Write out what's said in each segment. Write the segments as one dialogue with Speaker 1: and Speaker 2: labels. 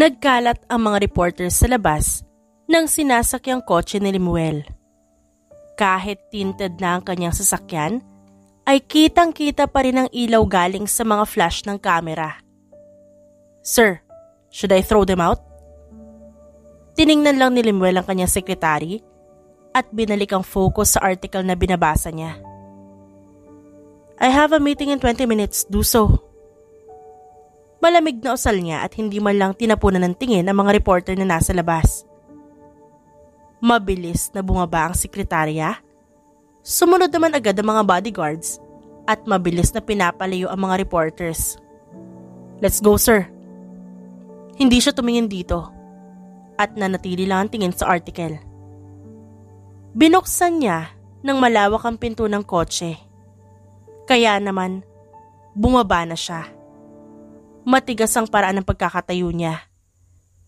Speaker 1: Nagkalat ang mga reporter sa labas ng sinasakyang kotse ni Limuel. Kahit tinted na ang kanyang sasakyan, ay kitang-kita pa rin ang ilaw galing sa mga flash ng kamera. Sir, should I throw them out? Tiningnan lang ni Limuel ang kanyang sekretary at binalik ang focus sa article na binabasa niya. I have a meeting in 20 minutes, do so. Malamig na usal niya at hindi man lang tinapunan ng tingin ang mga reporter na nasa labas. Mabilis na bumaba ang sekretarya. Sumunod naman agad ang mga bodyguards at mabilis na pinapalayo ang mga reporters. Let's go sir. Hindi siya tumingin dito at nanatili lang ang tingin sa article. Binuksan niya nang malawak ang pinto ng kotse. Kaya naman, bumaba na siya. Matigas ang paraan ng pagkakatayo niya.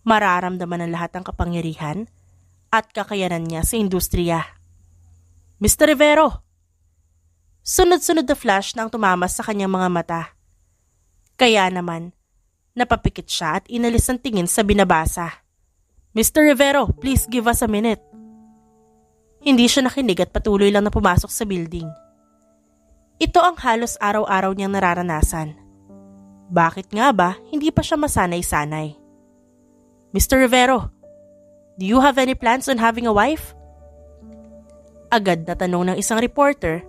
Speaker 1: Mararamdaman ng lahat ang kapangyarihan at kakayanan niya sa industriya. Mr. Rivero! Sunod-sunod na flash na ang tumamas sa kanyang mga mata. Kaya naman, napapikit siya at inalis ang tingin sa binabasa. Mr. Rivero, please give us a minute. Hindi siya nakinig at patuloy lang na pumasok sa building. Ito ang halos araw-araw niyang nararanasan. Bakit nga ba hindi pa siya masanay-sanay? Mr. Rivero, do you have any plans on having a wife? Agad na tanong ng isang reporter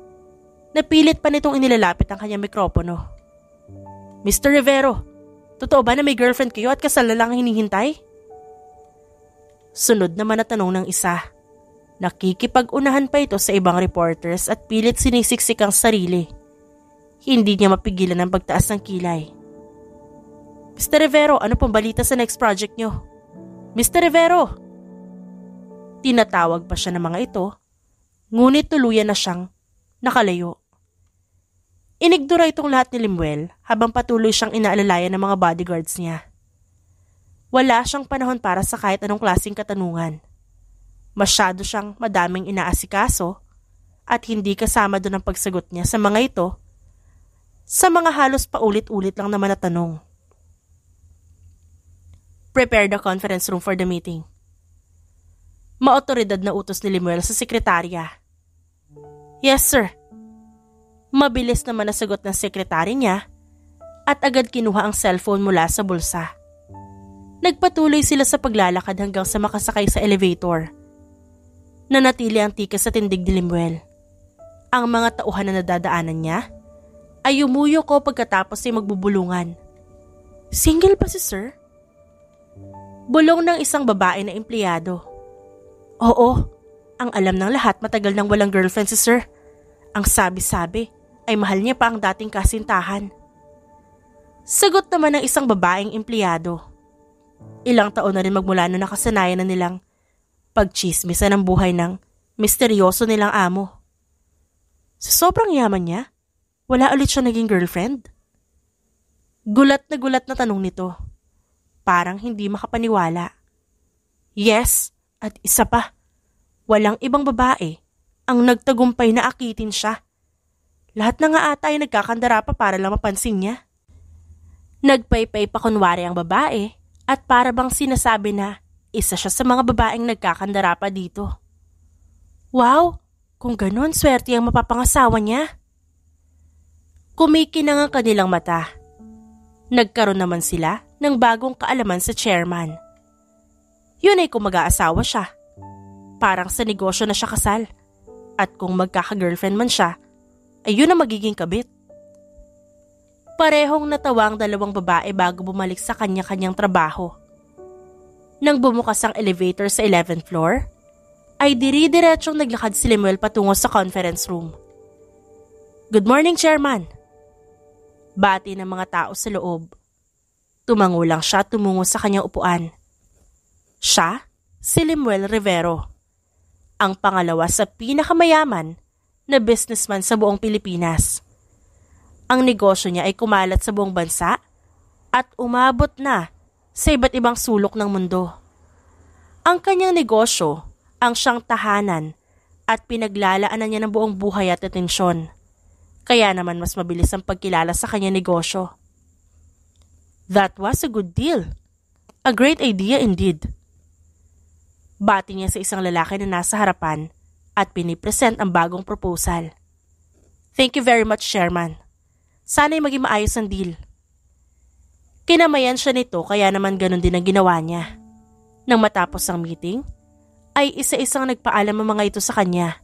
Speaker 1: Napilit pa nitong inilalapit ang kanyang mikropono. Mr. Rivero, totoo ba na may girlfriend kayo at kasal na lang hinihintay? Sunod naman na tanong ng isa. Nakikipag-unahan pa ito sa ibang reporters at pilit sinisiksik ang sarili. Hindi niya mapigilan ang pagtaas ng kilay. Mr. Rivero, ano pang balita sa next project nyo? Mr. Rivero! Tinatawag pa siya ng mga ito, ngunit tuluyan na siyang nakalayo. Inigdura itong lahat ni Limuel habang patuloy siyang inaalalayan ng mga bodyguards niya. Wala siyang panahon para sa kahit anong klaseng katanungan. Masyado siyang madaming inaasikaso at hindi kasama doon ang pagsagot niya sa mga ito sa mga halos paulit-ulit lang naman na tanong. Prepare the conference room for the meeting. Maotoridad na utos ni Lemuel sa sekretarya. Yes, sir. Mabilis naman nasagot ng sekretary niya at agad kinuha ang cellphone mula sa bulsa. Nagpatuloy sila sa paglalakad hanggang sa makasakay sa elevator. Nanatili ang tika sa tindig ni Lemuel. Ang mga tauhan na nadadaanan niya ay yumuyo ko pagkatapos ay magbubulungan. Single pa si sir? Bulong ng isang babae na empleyado. Oo, ang alam ng lahat matagal nang walang girlfriend si sir. Ang sabi-sabi ay mahal niya pa ang dating kasintahan. Sagot naman ng isang babaeng empleyado. Ilang taon na rin magmula noon nakasanayan na nilang pagchismisan ang buhay ng misteryoso nilang amo. Sa sobrang yaman niya, wala ulit siya naging girlfriend? Gulat na gulat na tanong nito. Parang hindi makapaniwala. Yes, at isa pa. Walang ibang babae ang nagtagumpay na akitin siya. Lahat na nga ata ay nagkakandara pa para lang mapansin niya. Nagpaypay pa kunwari ang babae at para bang sinasabi na isa siya sa mga babaeng nagkakandara pa dito. Wow! Kung ganon, swerte ang mapapangasawa niya. Kumikinang ang kanilang mata. Nagkaroon naman sila ng bagong kaalaman sa chairman. Yun ay kung mag-aasawa siya. Parang sa negosyo na siya kasal. At kung magkaka-girlfriend man siya, ay yun ang magiging kabit. Parehong natawa ang dalawang babae bago bumalik sa kanya-kanyang trabaho. Nang bumukas ang elevator sa 11th floor, ay diri-diretsyong naglakad si Lemuel patungo sa conference room. Good morning, Chairman! Bati ng mga tao sa loob Tumango lang siya tumungo sa kanyang upuan. Siya, si Lemuel Rivero. Ang pangalawa sa pinakamayaman na businessman sa buong Pilipinas. Ang negosyo niya ay kumalat sa buong bansa at umabot na sa iba't ibang sulok ng mundo. Ang kanyang negosyo ang siyang tahanan at pinaglalaanan niya ng buong buhay at atensyon. Kaya naman mas mabilis ang pagkilala sa kanyang negosyo. That was a good deal. A great idea indeed. Bati niya sa isang lalaki na nasa harapan at pinipresent ang bagong proposal. Thank you very much, Chairman. Sana'y maging maayos ang deal. Kinamayan siya nito kaya naman ganun din ang ginawa niya. Nang matapos ang meeting, ay isa-isang nagpaalam ang mga ito sa kanya.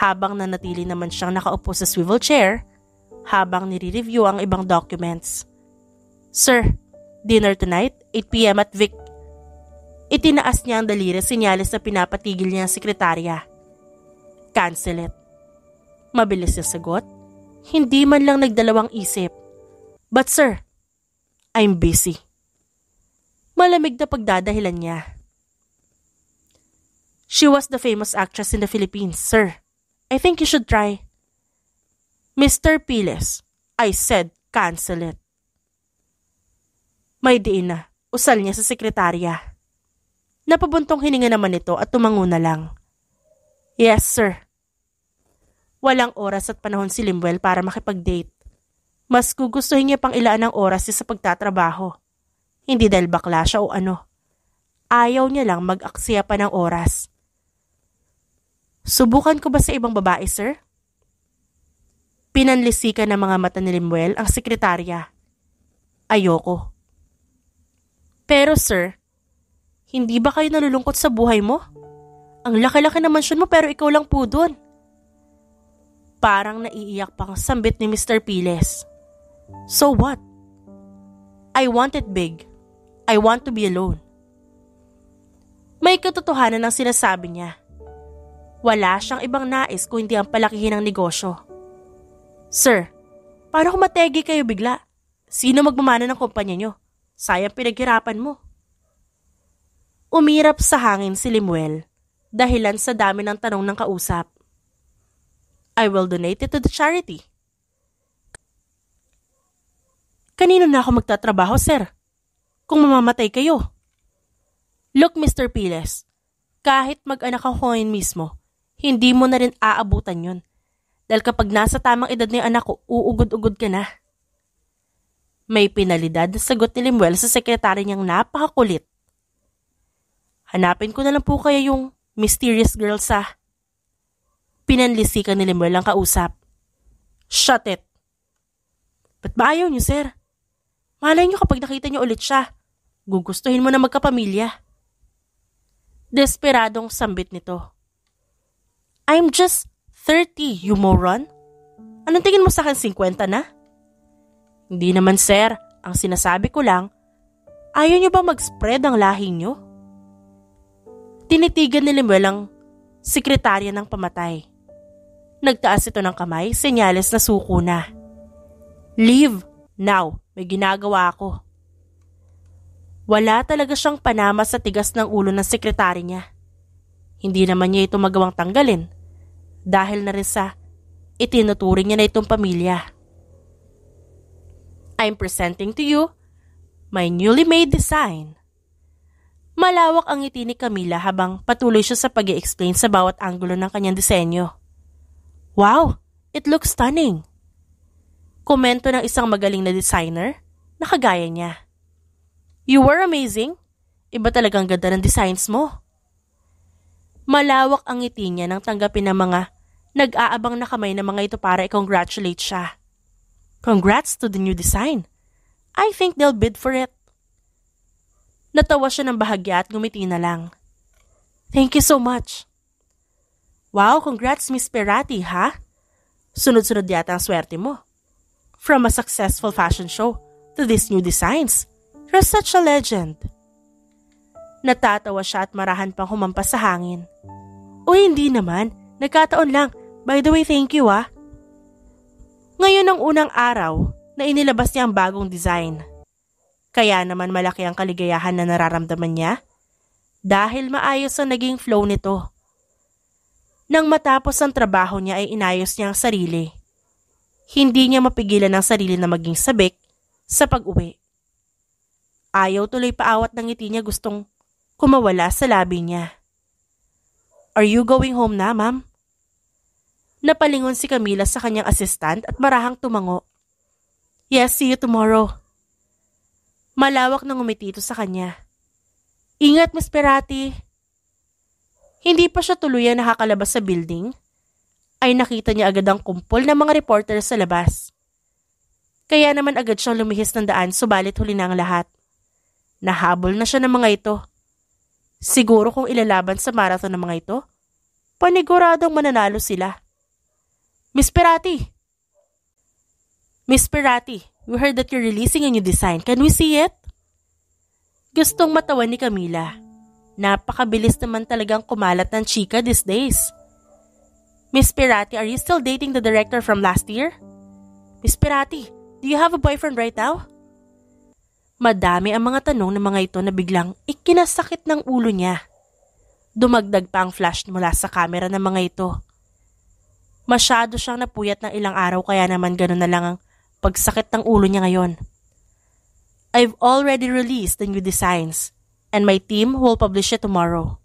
Speaker 1: Habang nanatili naman siyang nakaupo sa swivel chair, habang nire-review ang ibang documents. Sir, dinner tonight, 8pm at Vic. Itinaas niya ang daliri sinyalis na pinapatigil niya ang sekretarya. Cancel it. Mabilis na sagot. Hindi man lang nagdalawang isip. But sir, I'm busy. Malamig na pagdadahilan niya. She was the famous actress in the Philippines, sir. I think you should try. Mr. Piles, I said cancel it. May diin na. Usal niya sa sekretarya. Napabuntong hininga naman ito at tumango na lang. Yes, sir. Walang oras at panahon si Limwell para makipag-date. Mas gugustuhin niya pang ilaan ang oras niya sa pagtatrabaho. Hindi dahil bakla siya o ano. Ayaw niya lang mag-aksiya pa ng oras. Subukan ko ba sa ibang babae, sir? Pinanlisikan ng mga mata ni Limuel ang sekretarya. Ayoko. Pero sir, hindi ba kayo nalulungkot sa buhay mo? Ang laki-laki ng mansyon mo pero ikaw lang po doon. Parang naiiyak pang sambit ni Mr. Piles. So what? I want it big. I want to be alone. May katotohanan ang sinasabi niya. Wala siyang ibang nais kung hindi ang palakihin ng negosyo. Sir, paano kung mategi kayo bigla? Sino magmamana ng kumpanya niyo? Sayang pinaghirapan mo. Umirap sa hangin si Limuel dahilan sa dami ng tanong ng kausap. I will donate it to the charity. Kanino na ako magtatrabaho, sir? Kung mamamatay kayo. Look, Mr. Piles, kahit mag-anak ako ngayon mismo, hindi mo na rin aabutan yun. Dahil kapag nasa tamang edad na anak ko, uugod-ugod ka na. May pinalidad na sagot ni Lemuel sa sekretary niyang napakakulit. Hanapin ko na lang po kaya yung mysterious girl sa... Pinanlisikan ni Lemuel ang kausap. Shut it! Ba't ba ayaw niyo, sir? Malay niyo kapag nakita niyo ulit siya, gugustuhin mo na magkapamilya. Desperadong sambit nito. I'm just 30, you moron. Anong tingin mo sa akin 50 na? Hindi naman sir, ang sinasabi ko lang, ayaw nyo ba mag-spread ang lahi nyo? Tinitigan ni Lemuel ang sekretarya ng pamatay. Nagtaas ito ng kamay, senyales na suko na. Leave! Now, may ginagawa ako. Wala talaga siyang panama sa tigas ng ulo ng sekretary niya. Hindi naman niya ito magawang tanggalin dahil na rin sa itinuturing niya na itong pamilya. I'm presenting to you my newly made design. Malawak ang ngiti ni Camila habang patuloy siya sa pag explain sa bawat anggulo ng kanyang disenyo. Wow! It looks stunning! Komento ng isang magaling na designer na kagaya niya. You were amazing! Iba talagang ganda ng designs mo. Malawak ang ngiti niya nang tanggapin ng mga nag-aabang na kamay ng mga ito para i-congratulate siya. Congrats to the new design. I think they'll bid for it. Natawa siya ng bahagya at gumiti na lang. Thank you so much. Wow, congrats Miss Perati, ha? Sunod-sunod yata ang swerte mo. From a successful fashion show to these new designs, you're such a legend. Natatawa siya at marahan pang humampas sa hangin. O hindi naman, nagkataon lang. By the way, thank you ah. Ngayon ang unang araw na inilabas niya ang bagong design. Kaya naman malaki ang kaligayahan na nararamdaman niya dahil maayos ang naging flow nito. Nang matapos ang trabaho niya ay inayos niya ang sarili. Hindi niya mapigilan ang sarili na maging sabik sa pag-uwi. Ayaw tuloy paawat ng ngiti niya gustong kumawala sa labi niya. Are you going home na, ma'am? Napalingon si Camila sa kanyang assistant at marahang tumango. Yes, see you tomorrow. Malawak na ngumiti ito sa kanya. Ingat, Miss Perati. Hindi pa siya tuluyan nakakalabas sa building, ay nakita niya agad ang kumpol ng mga reporter sa labas. Kaya naman agad siyang lumihis ng daan subalit huli na ang lahat. Nahabol na siya ng mga ito. Siguro kung ilalaban sa marathon ng mga ito, paniguradong mananalo sila. Miss Pirati! Miss Pirati, we heard that you're releasing a new design. Can we see it? Gustong matawa ni Camila. Napakabilis naman talagang kumalat ng chika these days. Miss Pirati, are you still dating the director from last year? Miss Pirati, do you have a boyfriend right now? Madami ang mga tanong ng mga ito na biglang ikinasakit ng ulo niya. Dumagdag pa ang flash mula sa camera ng mga ito. Masyado siyang napuyat ng ilang araw kaya naman ganun na lang ang pagsakit ng ulo niya ngayon. I've already released the new designs and my team will publish it tomorrow.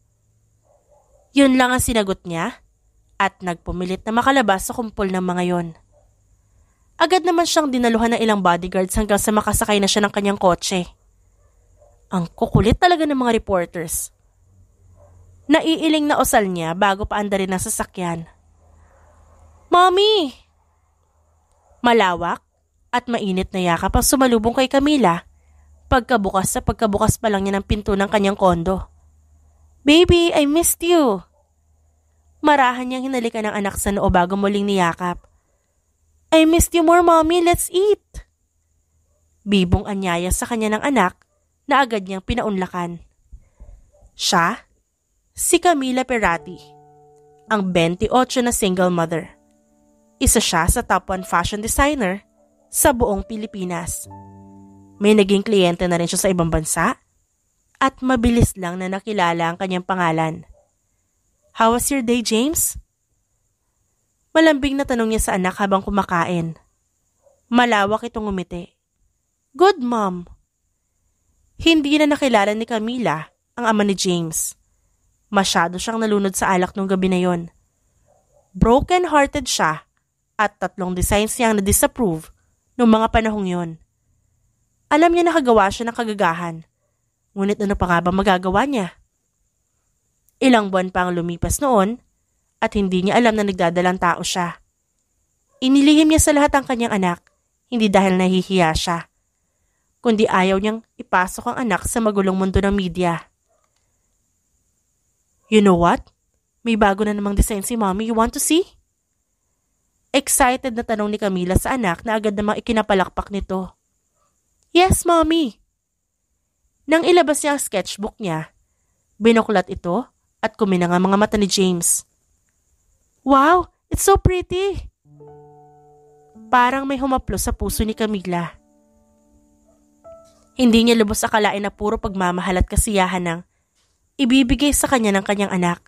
Speaker 1: Yun lang ang sinagot niya at nagpumilit na makalabas sa kumpol ng mga yon. Agad naman siyang dinaluhan ng ilang bodyguards hanggang sa makasakay na siya ng kanyang kotse. Ang kukulit talaga ng mga reporters. Naiiling na osal niya bago pa andarin ang sasakyan. Mommy! Malawak at mainit na yakap ang sumalubong kay Camila pagkabukas sa pagkabukas pa lang niya ng pinto ng kanyang kondo. Baby, I missed you. Marahan niyang hinalikan ng anak sa noo bago muling niyakap. I missed you more, mommy. Let's eat. Bibong anyaya sa kanya ng anak na agad niyang pinaunlakan. Siya, si Camila Perati, ang 28 na single mother. Isa siya sa top 1 fashion designer sa buong Pilipinas. May naging kliyente na rin siya sa ibang bansa at mabilis lang na nakilala ang kanyang pangalan. How was your day, James? Malambing na tanong niya sa anak habang kumakain. Malawak itong umiti. Good, mom. Hindi na nakilala ni Camila ang ama ni James. Masyado siyang nalunod sa alak nung gabi na yon. Broken-hearted siya at tatlong designs niyang na-disapprove noong mga panahong yon. Alam niya nakagawa siya ng kagagahan, ngunit ano pa nga ba magagawa niya? Ilang buwan pa ang lumipas noon at hindi niya alam na nagdadalang tao siya. Inilihim niya sa lahat ang kanyang anak, hindi dahil nahihiya siya, kundi ayaw niyang ipasok ang anak sa magulong mundo ng media. You know what? May bago na namang design si mommy you want to see? Excited na tanong ni Camila sa anak na agad namang ikinapalakpak nito. Yes, mommy. Nang ilabas niya ang sketchbook niya, binuklat ito at kuminang ang mga mata ni James. Wow, it's so pretty! Parang may humaplos sa puso ni Camila. Hindi niya lubos akalain na puro pagmamahal at kasiyahan ng ibibigay sa kanya ng kanyang anak.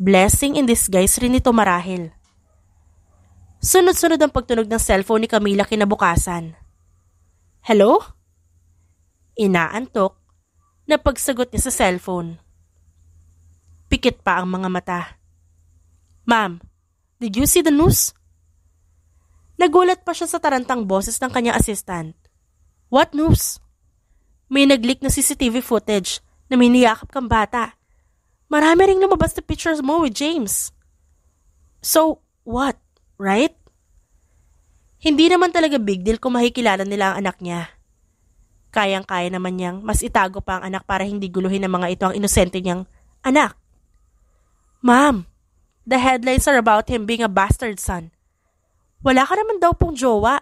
Speaker 1: Blessing in disguise rin ito marahil. Sunod-sunod ang pagtunog ng cellphone ni Camila kinabukasan. Hello? Inaantok na pagsagot niya sa cellphone. Pikit pa ang mga mata. Ma'am, did you see the news? Nagulat pa siya sa tarantang boses ng kanyang assistant. What news? May nag-leak na CCTV footage na may niyakap kang bata. Marami ring lumabas na pictures mo with James. So, what? Right? Hindi naman talaga big deal kung makikilala nila ang anak niya. Kayang-kaya naman niyang mas itago pa ang anak para hindi guluhin ng mga ito ang inosente niyang anak. Ma'am, the headlines are about him being a bastard son. Wala ka naman daw pong jowa.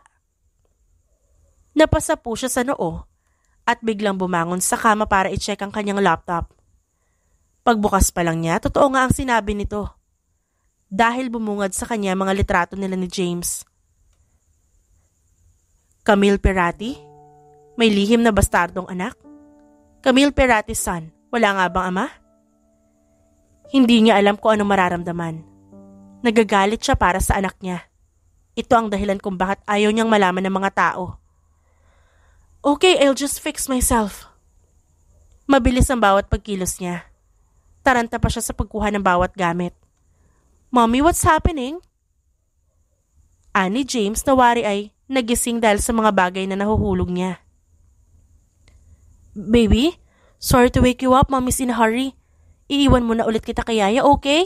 Speaker 1: Napasa po siya sa noo at biglang bumangon sa kama para i-check ang kanyang laptop. Pagbukas pa lang niya, totoo nga ang sinabi nito dahil bumungad sa kanya mga litrato nila ni James. Camille Perati? May lihim na bastardong anak? Camille Perati son, wala nga bang ama? Hindi niya alam kung anong mararamdaman. Nagagalit siya para sa anak niya. Ito ang dahilan kung bakit ayaw niyang malaman ng mga tao. Okay, I'll just fix myself. Mabilis ang bawat pagkilos niya. Taranta pa siya sa pagkuha ng bawat gamit. Mommy, what's happening? Ani James na wari ay nagising dahil sa mga bagay na nahuhulog niya. Baby, sorry to wake you up. Mommy's in a hurry. Iiwan mo na ulit kita kay Yaya, okay?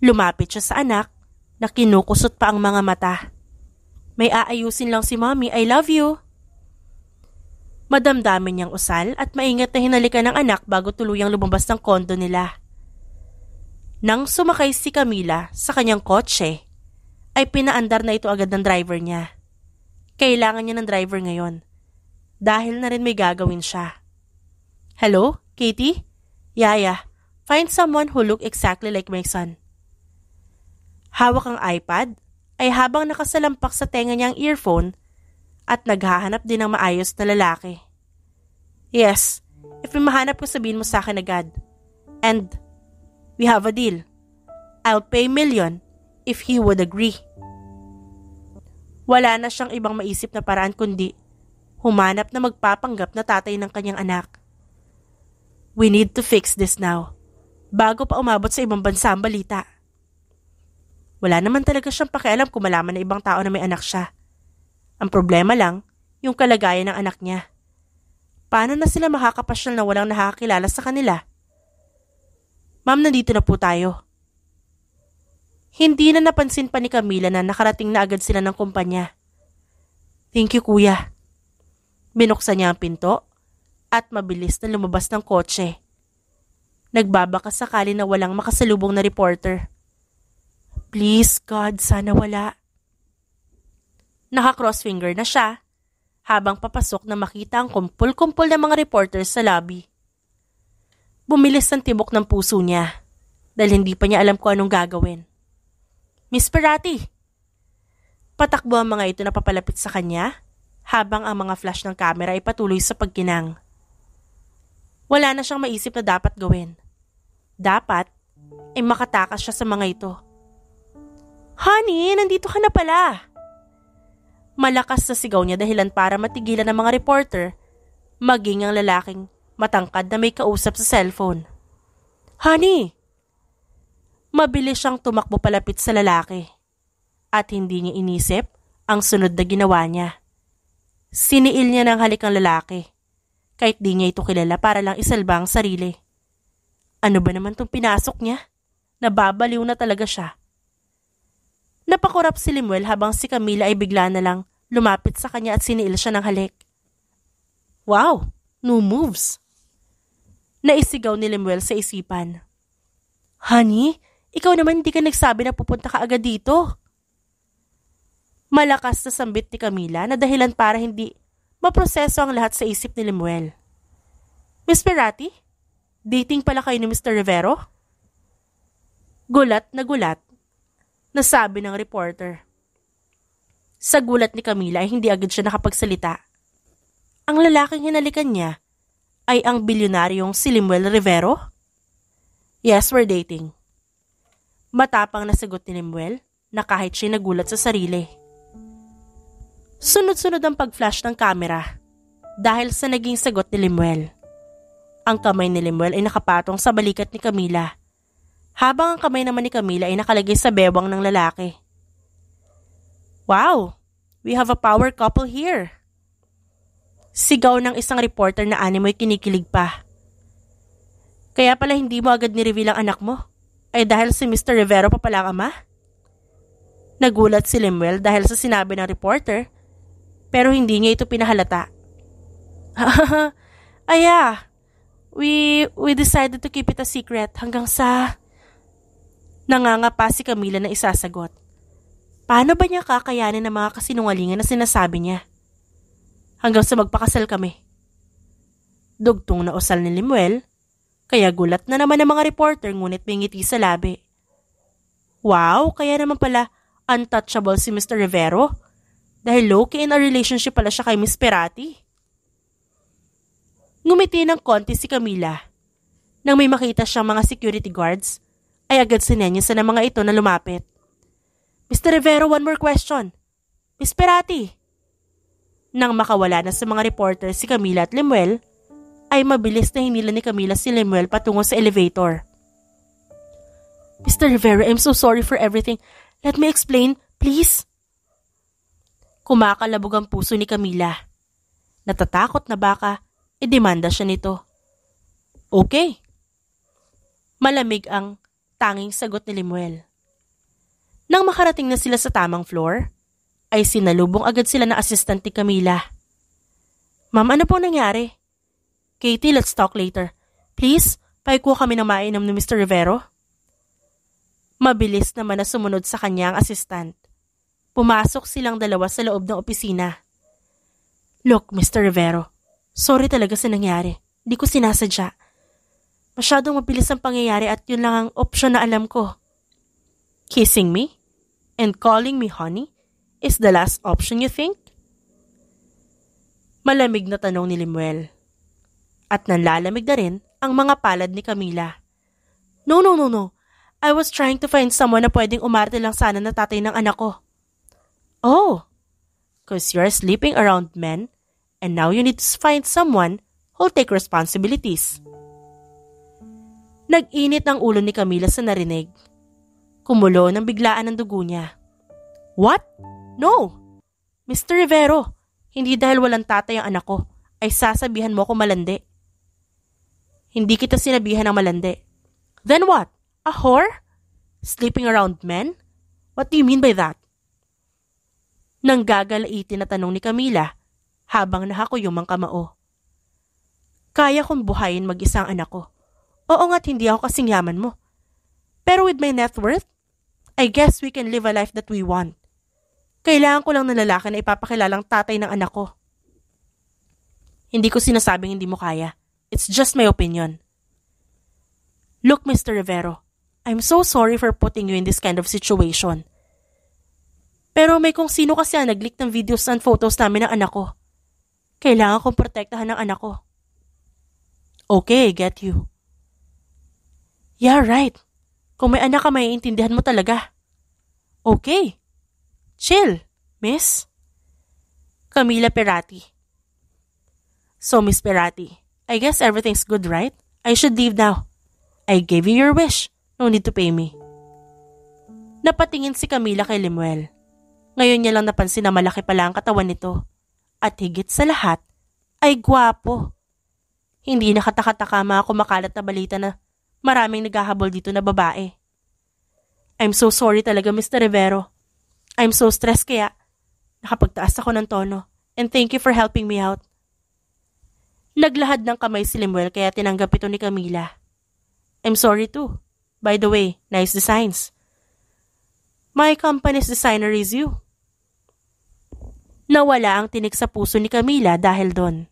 Speaker 1: Lumapit siya sa anak na kinukusot pa ang mga mata. May aayusin lang si Mommy. I love you. Madamdamin niyang usal at maingat na hinalikan ng anak bago tuluyang lumabas ng kondo nila. Nang sumakay si Camila sa kanyang kotse, ay pinaandar na ito agad ng driver niya. Kailangan niya ng driver ngayon dahil na rin may gagawin siya. Hello, Katie? Yaya, find someone who look exactly like my son. Hawak ang iPad ay habang nakasalampak sa tenga niya ang earphone at naghahanap din ng maayos na lalaki. Yes, if mahanap ko sabihin mo sa akin agad. And We have a deal. I'll pay million if he would agree. Wala na siyang ibang maisip na paraan kundi humanap na magpapanggap na tatay ng kanyang anak. We need to fix this now bago pa umabot sa ibang bansa ang balita. Wala naman talaga siyang pakialam kung malaman na ibang tao na may anak siya. Ang problema lang, yung kalagayan ng anak niya. Paano na sila makakapasyal na walang nakakilala sa kanila? Ma'am, nandito na po tayo. Hindi na napansin pa ni Camila na nakarating na agad sila ng kumpanya. Thank you, kuya. Binuksan niya ang pinto at mabilis na lumabas ng kotse. Nagbabaka sakali na walang makasalubong na reporter. Please, God, sana wala. naka finger na siya habang papasok na makita ang kumpul-kumpul ng mga reporters sa lobby. Bumilis ang tibok ng puso niya dahil hindi pa niya alam kung anong gagawin. Miss Perati! Patakbo ang mga ito na papalapit sa kanya habang ang mga flash ng kamera ay patuloy sa pagkinang. Wala na siyang maisip na dapat gawin. Dapat ay makatakas siya sa mga ito. Honey, nandito ka na pala! Malakas sa sigaw niya dahilan para matigilan ng mga reporter maging ang lalaking matangkad na may kausap sa cellphone. Honey! Mabilis siyang tumakbo palapit sa lalaki at hindi niya inisip ang sunod na ginawa niya. Siniil niya ng halik ang lalaki kahit di niya ito kilala para lang isalba ang sarili. Ano ba naman tong pinasok niya? Nababaliw na talaga siya. Napakurap si Limuel habang si Camila ay bigla na lang lumapit sa kanya at siniil siya ng halik. Wow! New moves! Naisigaw ni Lemuel sa isipan. Honey, ikaw naman hindi ka nagsabi na pupunta ka agad dito. Malakas na sambit ni Camila na dahilan para hindi maproseso ang lahat sa isip ni Lemuel. Miss Perati, dating pala kayo ni Mr. Rivero? Gulat na gulat, nasabi ng reporter. Sa gulat ni Camila ay hindi agad siya nakapagsalita. Ang lalaking hinalikan niya ay ang bilyonaryong si Limuel Rivero? Yes, we're dating. Matapang na sagot ni Limuel na kahit siya nagulat sa sarili. Sunod-sunod ang pag-flash ng kamera dahil sa naging sagot ni Limuel. Ang kamay ni Limuel ay nakapatong sa balikat ni Camila habang ang kamay naman ni Camila ay nakalagay sa bewang ng lalaki. Wow! We have a power couple here! Sigaw ng isang reporter na animoy kinikilig pa. Kaya pala hindi mo agad ni-reveal ang anak mo? Ay dahil si Mr. Rivero pa pala ka ma? Nagulat si Lemuel dahil sa sinabi ng reporter pero hindi niya ito pinahalata. Aya, we, we decided to keep it a secret hanggang sa... Nangangapa si Camila na isasagot. Paano ba niya kakayanin ang mga kasinungalingan na sinasabi niya? hanggang sa magpakasal kami. Dugtong na usal ni Limuel, kaya gulat na naman ang mga reporter ngunit may ngiti sa labi. Wow, kaya naman pala untouchable si Mr. Rivero dahil low-key in a relationship pala siya kay Miss Perati. Ngumiti ng konti si Camila. Nang may makita siyang mga security guards, ay agad sinenyasan ng mga ito na lumapit. Mr. Rivero, one more question. Miss Perati, nang makawala na sa mga reporter si Camila at Lemuel, ay mabilis na hinila ni Camila si Lemuel patungo sa elevator. Mr. Rivera, I'm so sorry for everything. Let me explain, please. Kumakalabog ang puso ni Camila. Natatakot na baka, idemanda siya nito. Okay. Malamig ang tanging sagot ni Lemuel. Nang makarating na sila sa tamang floor, ay sinalubong agad sila ng assistant ni Camila. Ma'am, ano po nangyari? Katie, let's talk later. Please, paikuha kami ng mainom ni Mr. Rivero. Mabilis naman na sumunod sa kanya ang assistant. Pumasok silang dalawa sa loob ng opisina. Look, Mr. Rivero, sorry talaga sa nangyari. Di ko sinasadya. Masyadong mabilis ang pangyayari at yun lang ang opsyon na alam ko. Kissing me? And calling me honey? is the last option you think? Malamig na tanong ni Limuel. At nanlalamig na rin ang mga palad ni Camila. No, no, no, no. I was trying to find someone na pwedeng umarte lang sana na tatay ng anak ko. Oh, cause you're sleeping around men and now you need to find someone who'll take responsibilities. Nag-init ang ulo ni Camila sa narinig. Kumulo ng biglaan ng dugo niya. What? No! Mr. Rivero, hindi dahil walang tatay ang anak ko, ay sasabihan mo ko malandi. Hindi kita sinabihan ng malandi. Then what? A whore? Sleeping around men? What do you mean by that? Nang gagalaitin na tanong ni Camila habang nakakuyom ang kamao. Kaya kong buhayin mag-isang anak ko. Oo nga't hindi ako kasing yaman mo. Pero with my net worth, I guess we can live a life that we want. Kailangan ko lang ng lalaki na ipapakilalang tatay ng anak ko. Hindi ko sinasabing hindi mo kaya. It's just my opinion. Look, Mr. Rivero, I'm so sorry for putting you in this kind of situation. Pero may kung sino kasi ang nag-leak ng videos and photos namin ng anak ko. Kailangan kong protektahan ng anak ko. Okay, get you. Yeah, right. Kung may anak ka, may intindihan mo talaga. Okay. Chill, miss. Camila Perati. So, Miss Perati, I guess everything's good, right? I should leave now. I gave you your wish. No need to pay me. Napatingin si Camila kay Lemuel. Ngayon niya lang napansin na malaki pala ang katawan nito. At higit sa lahat, ay gwapo. Hindi nakatakataka mga kumakalat na balita na maraming naghahabol dito na babae. I'm so sorry talaga, Mr. Rivero. I'm so stressed kaya nakapagtaas ako ng tono. And thank you for helping me out. Naglahad ng kamay si Lemuel kaya tinanggap ito ni Camila. I'm sorry too. By the way, nice designs. My company's designer is you. Nawala ang tinik sa puso ni Camila dahil doon.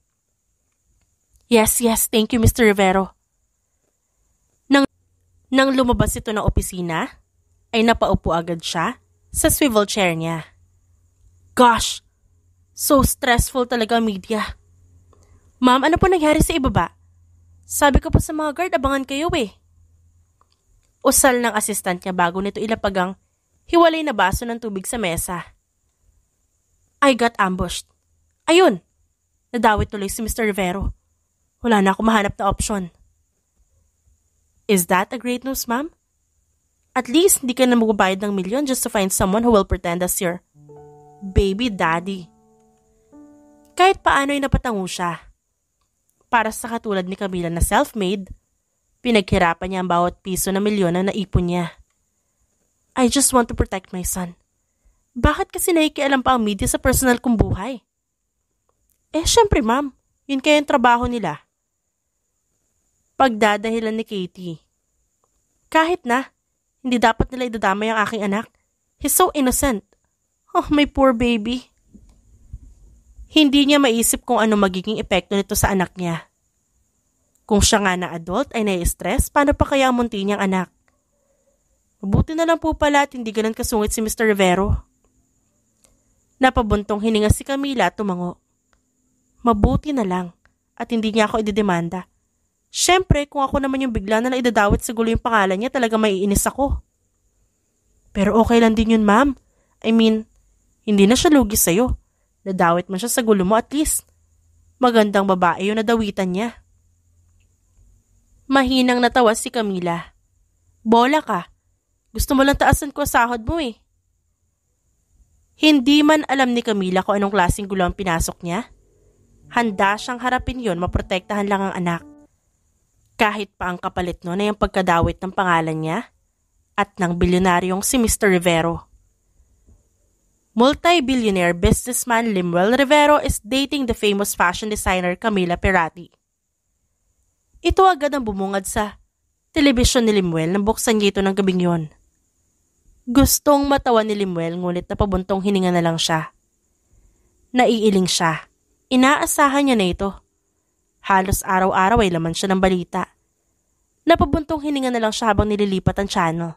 Speaker 1: Yes, yes, thank you Mr. Rivero. Nang, nang lumabas ito ng opisina, ay napaupo agad siya sa swivel chair niya. Gosh! So stressful talaga media. Ma'am, ano po nangyari sa ibaba? Sabi ko po sa mga guard, abangan kayo eh. Usal ng assistant niya bago nito ilapag ang hiwalay na baso ng tubig sa mesa. I got ambushed. Ayun! Nadawit tuloy si Mr. Rivero. Wala na akong mahanap na option. Is that a great news, ma'am? At least, hindi ka na magbabayad ng milyon just to find someone who will pretend as your baby daddy. Kahit paano ay napatango siya. Para sa katulad ni Camila na self-made, pinaghirapan niya ang bawat piso na milyon na naipon niya. I just want to protect my son. Bakit kasi nakikialam pa ang media sa personal kong buhay? Eh, syempre ma'am, yun kaya yung trabaho nila. Pagdadahilan ni Katie. Kahit na, hindi dapat nila idadamay ang aking anak. He's so innocent. Oh, my poor baby. Hindi niya maisip kung ano magiging epekto nito sa anak niya. Kung siya nga na adult ay nai-stress, paano pa kaya ang munti niyang anak? Mabuti na lang po pala at hindi ganun kasungit si Mr. Rivero. Napabuntong hininga si Camila at tumango. Mabuti na lang at hindi niya ako idedemanda Siyempre, kung ako naman yung bigla na naidadawit sa gulo yung pangalan niya, talaga maiinis ako. Pero okay lang din yun, ma'am. I mean, hindi na siya lugi sa'yo. Nadawit man siya sa gulo mo at least. Magandang babae yung nadawitan niya. Mahinang natawa si Camila. Bola ka. Gusto mo lang taasan ko sahod mo eh. Hindi man alam ni Camila kung anong klaseng gulo ang pinasok niya. Handa siyang harapin yon maprotektahan lang ang anak kahit pa ang kapalit nun ay ang pagkadawit ng pangalan niya at ng bilyonaryong si Mr. Rivero. Multi-billionaire businessman Limuel Rivero is dating the famous fashion designer Camila Perati. Ito agad ang bumungad sa telebisyon ni Limuel nang buksan niya ito ng gabing yon. Gustong matawa ni Limuel ngunit napabuntong hininga na lang siya. Naiiling siya. Inaasahan niya na ito. Halos araw-araw ay laman siya ng balita. Napabuntong hininga na lang siya habang nililipat ang channel.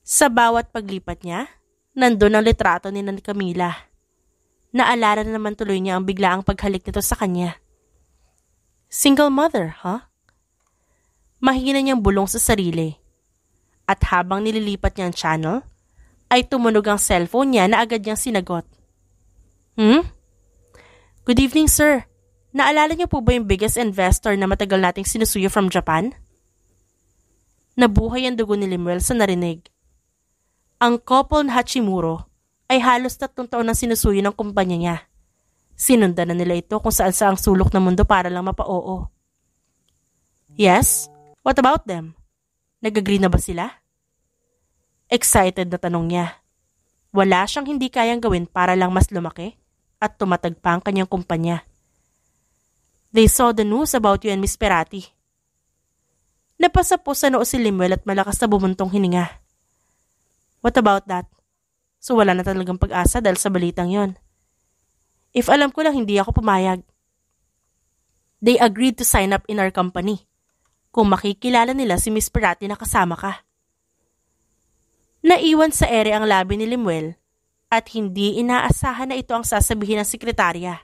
Speaker 1: Sa bawat paglipat niya, nandun ang litrato ni Nan Camila. Naalala na naman tuloy niya ang biglaang paghalik nito sa kanya. Single mother, huh? Mahina niyang bulong sa sarili. At habang nililipat niya ang channel, ay tumunog ang cellphone niya na agad niyang sinagot. Hmm? Good evening, sir. Naalala niyo po ba yung biggest investor na matagal nating sinusuyo from Japan? Nabuhay ang dugo ni Limuel sa narinig. Ang couple na Hachimuro ay halos tatlong taon na sinusuyo ng kumpanya niya. Sinundan na nila ito kung saan sa ang sulok ng mundo para lang mapa-oo. Yes? What about them? Nag-agree na ba sila? Excited na tanong niya. Wala siyang hindi kayang gawin para lang mas lumaki at tumatag pa ang kanyang kumpanya. They saw the news about you and Miss Perati. Napasa sa noo si Limuel at malakas na bumuntong hininga. What about that? So wala na talagang pag-asa dahil sa balitang yon. If alam ko lang hindi ako pumayag. They agreed to sign up in our company. Kung makikilala nila si Miss Perati na kasama ka. Naiwan sa ere ang labi ni Limuel at hindi inaasahan na ito ang sasabihin ng sekretarya.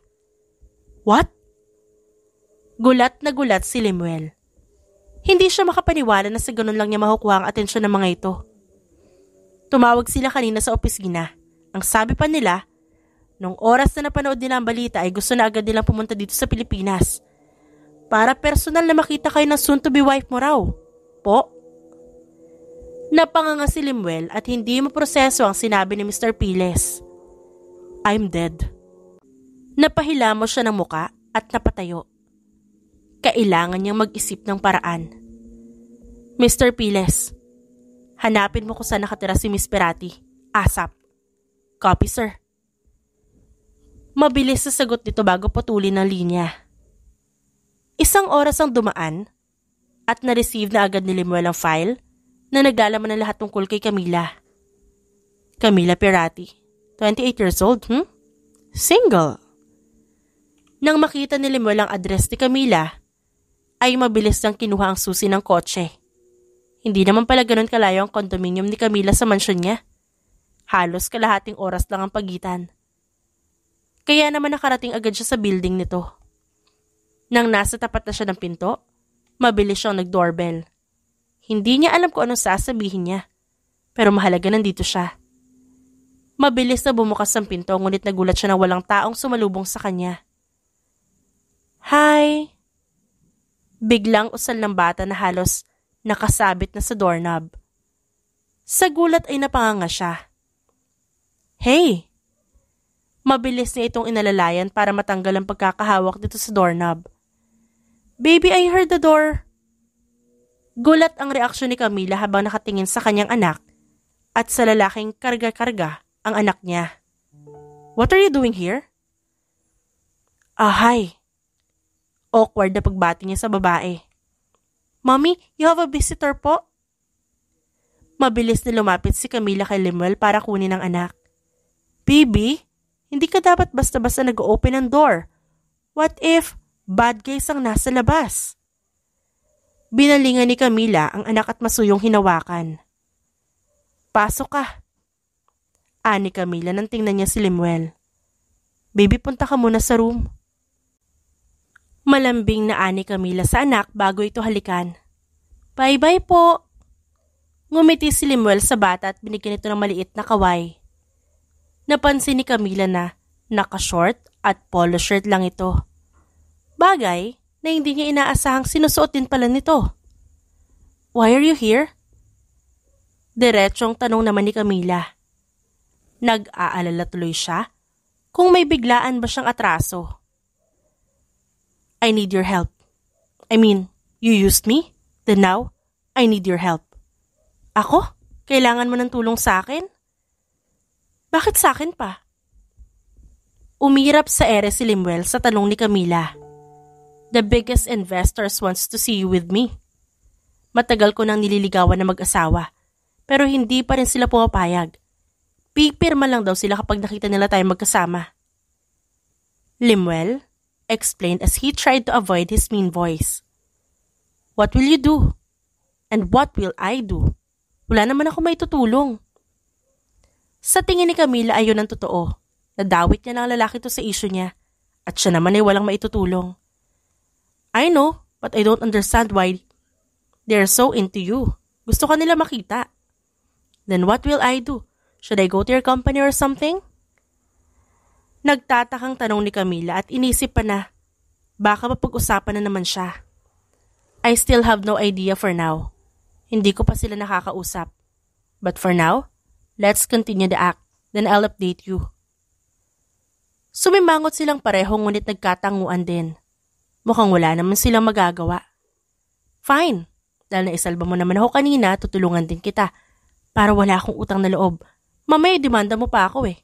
Speaker 1: What? Gulat na gulat si Limuel. Hindi siya makapaniwala na sa ganun lang niya mahukuha ang atensyon ng mga ito. Tumawag sila kanina sa opisina. Ang sabi pa nila, nung oras na napanood nila ang balita ay gusto na agad nilang pumunta dito sa Pilipinas. Para personal na makita kayo ng soon-to-be wife mo raw. Po? Napanganga si Limuel at hindi maproseso ang sinabi ni Mr. Piles. I'm dead. Napahila mo siya ng muka at napatayo. Kailangan niyang mag-isip ng paraan. Mr. Piles, hanapin mo kung saan nakatira si Miss Perati. Asap. Copy, sir. Mabilis sa sagot nito bago putulin ang linya. Isang oras ang dumaan at na-receive na agad ni Limuel ang file na naglalaman ng lahat tungkol kay Camila. Camila Pirati, 28 years old, hmm? Single. Nang makita ni Limuel ang address ni Camila, ay mabilis nang kinuha ang susi ng kotse. Hindi naman pala ganun kalayo ang kondominium ni Camila sa mansyon niya. Halos kalahating oras lang ang pagitan. Kaya naman nakarating agad siya sa building nito. Nang nasa tapat na siya ng pinto, mabilis siyang nag-doorbell. Hindi niya alam kung anong sasabihin niya, pero mahalaga nandito siya. Mabilis na bumukas ang pinto ngunit nagulat siya na walang taong sumalubong sa kanya. Hi! Biglang usal ng bata na halos nakasabit na sa doorknob. Sa gulat ay napanganga siya. Hey! Mabilis niya itong inalalayan para matanggal ang pagkakahawak dito sa doorknob. Baby, I heard the door. Gulat ang reaksyon ni Camila habang nakatingin sa kanyang anak at sa lalaking karga-karga ang anak niya. What are you doing here? uh, hi awkward na pagbati niya sa babae. Mommy, you have a visitor po? Mabilis na lumapit si Camila kay Lemuel para kunin ang anak. Baby, hindi ka dapat basta-basta nag-open ang door. What if bad guys ang nasa labas? Binalingan ni Camila ang anak at masuyong hinawakan. Pasok ka. Ani Camila nang tingnan niya si Lemuel. Baby, punta ka muna sa room. Malambing na ani Camila sa anak bago ito halikan. Bye-bye po. Ngumiti si Limuel sa bata at binigyan ito ng maliit na kaway. Napansin ni Camila na naka-short at polo shirt lang ito. Bagay na hindi niya inaasahang sinusuot din pala nito. Why are you here? Diretsong tanong naman ni Camila. Nag-aalala tuloy siya kung may biglaan ba siyang atraso. I need your help. I mean, you used me, then now, I need your help. Ako? Kailangan mo ng tulong sa akin? Bakit sa akin pa? Umirap sa ere si Limuel sa tanong ni Camila. The biggest investors wants to see you with me. Matagal ko nang nililigawan na mag-asawa, pero hindi pa rin sila pumapayag. Pipirma lang daw sila kapag nakita nila tayo magkasama. Limuel? explained as he tried to avoid his mean voice. What will you do? And what will I do? Wala naman ako may tutulong. Sa tingin ni Camila ayon ang totoo. Nadawit niya ng lalaki to sa issue niya at siya naman ay walang maitutulong. I know, but I don't understand why they're so into you. Gusto ka nila makita. Then what will I do? Should I go to your company or something? Nagtatakang tanong ni Camila at inisip pa na, baka mapag-usapan na naman siya. I still have no idea for now. Hindi ko pa sila nakakausap. But for now, let's continue the act, then I'll update you. Sumimangot silang pareho ngunit nagkatanguan din. Mukhang wala naman silang magagawa. Fine, dahil naisalba mo naman ako kanina, tutulungan din kita. Para wala akong utang na loob. Mamaya demanda mo pa ako eh.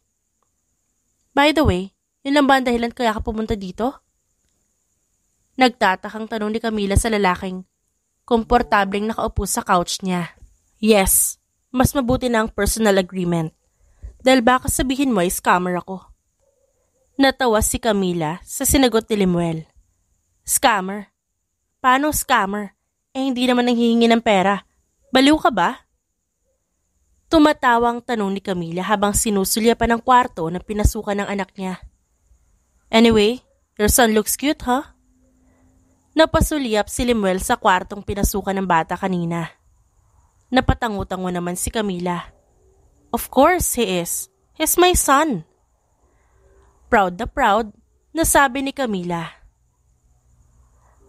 Speaker 1: By the way, yun lang ba ang dahilan kaya ka pumunta dito? Nagtatakang tanong ni Camila sa lalaking komportableng nakaupo sa couch niya. Yes, mas mabuti na ang personal agreement. Dahil baka sabihin mo ay scammer ako. Natawa si Camila sa sinagot ni Limuel. Scammer? Paano scammer? Eh hindi naman nanghihingi ng pera. Baliw ka ba? Tumatawang tanong ni Camila habang sinusulya pa ng kwarto na pinasukan ng anak niya. Anyway, your son looks cute, huh? Napasulyap si Limuel sa kwartong pinasukan ng bata kanina. Napatangutango naman si Camila. Of course he is. He's my son. Proud na proud, nasabi ni Camila.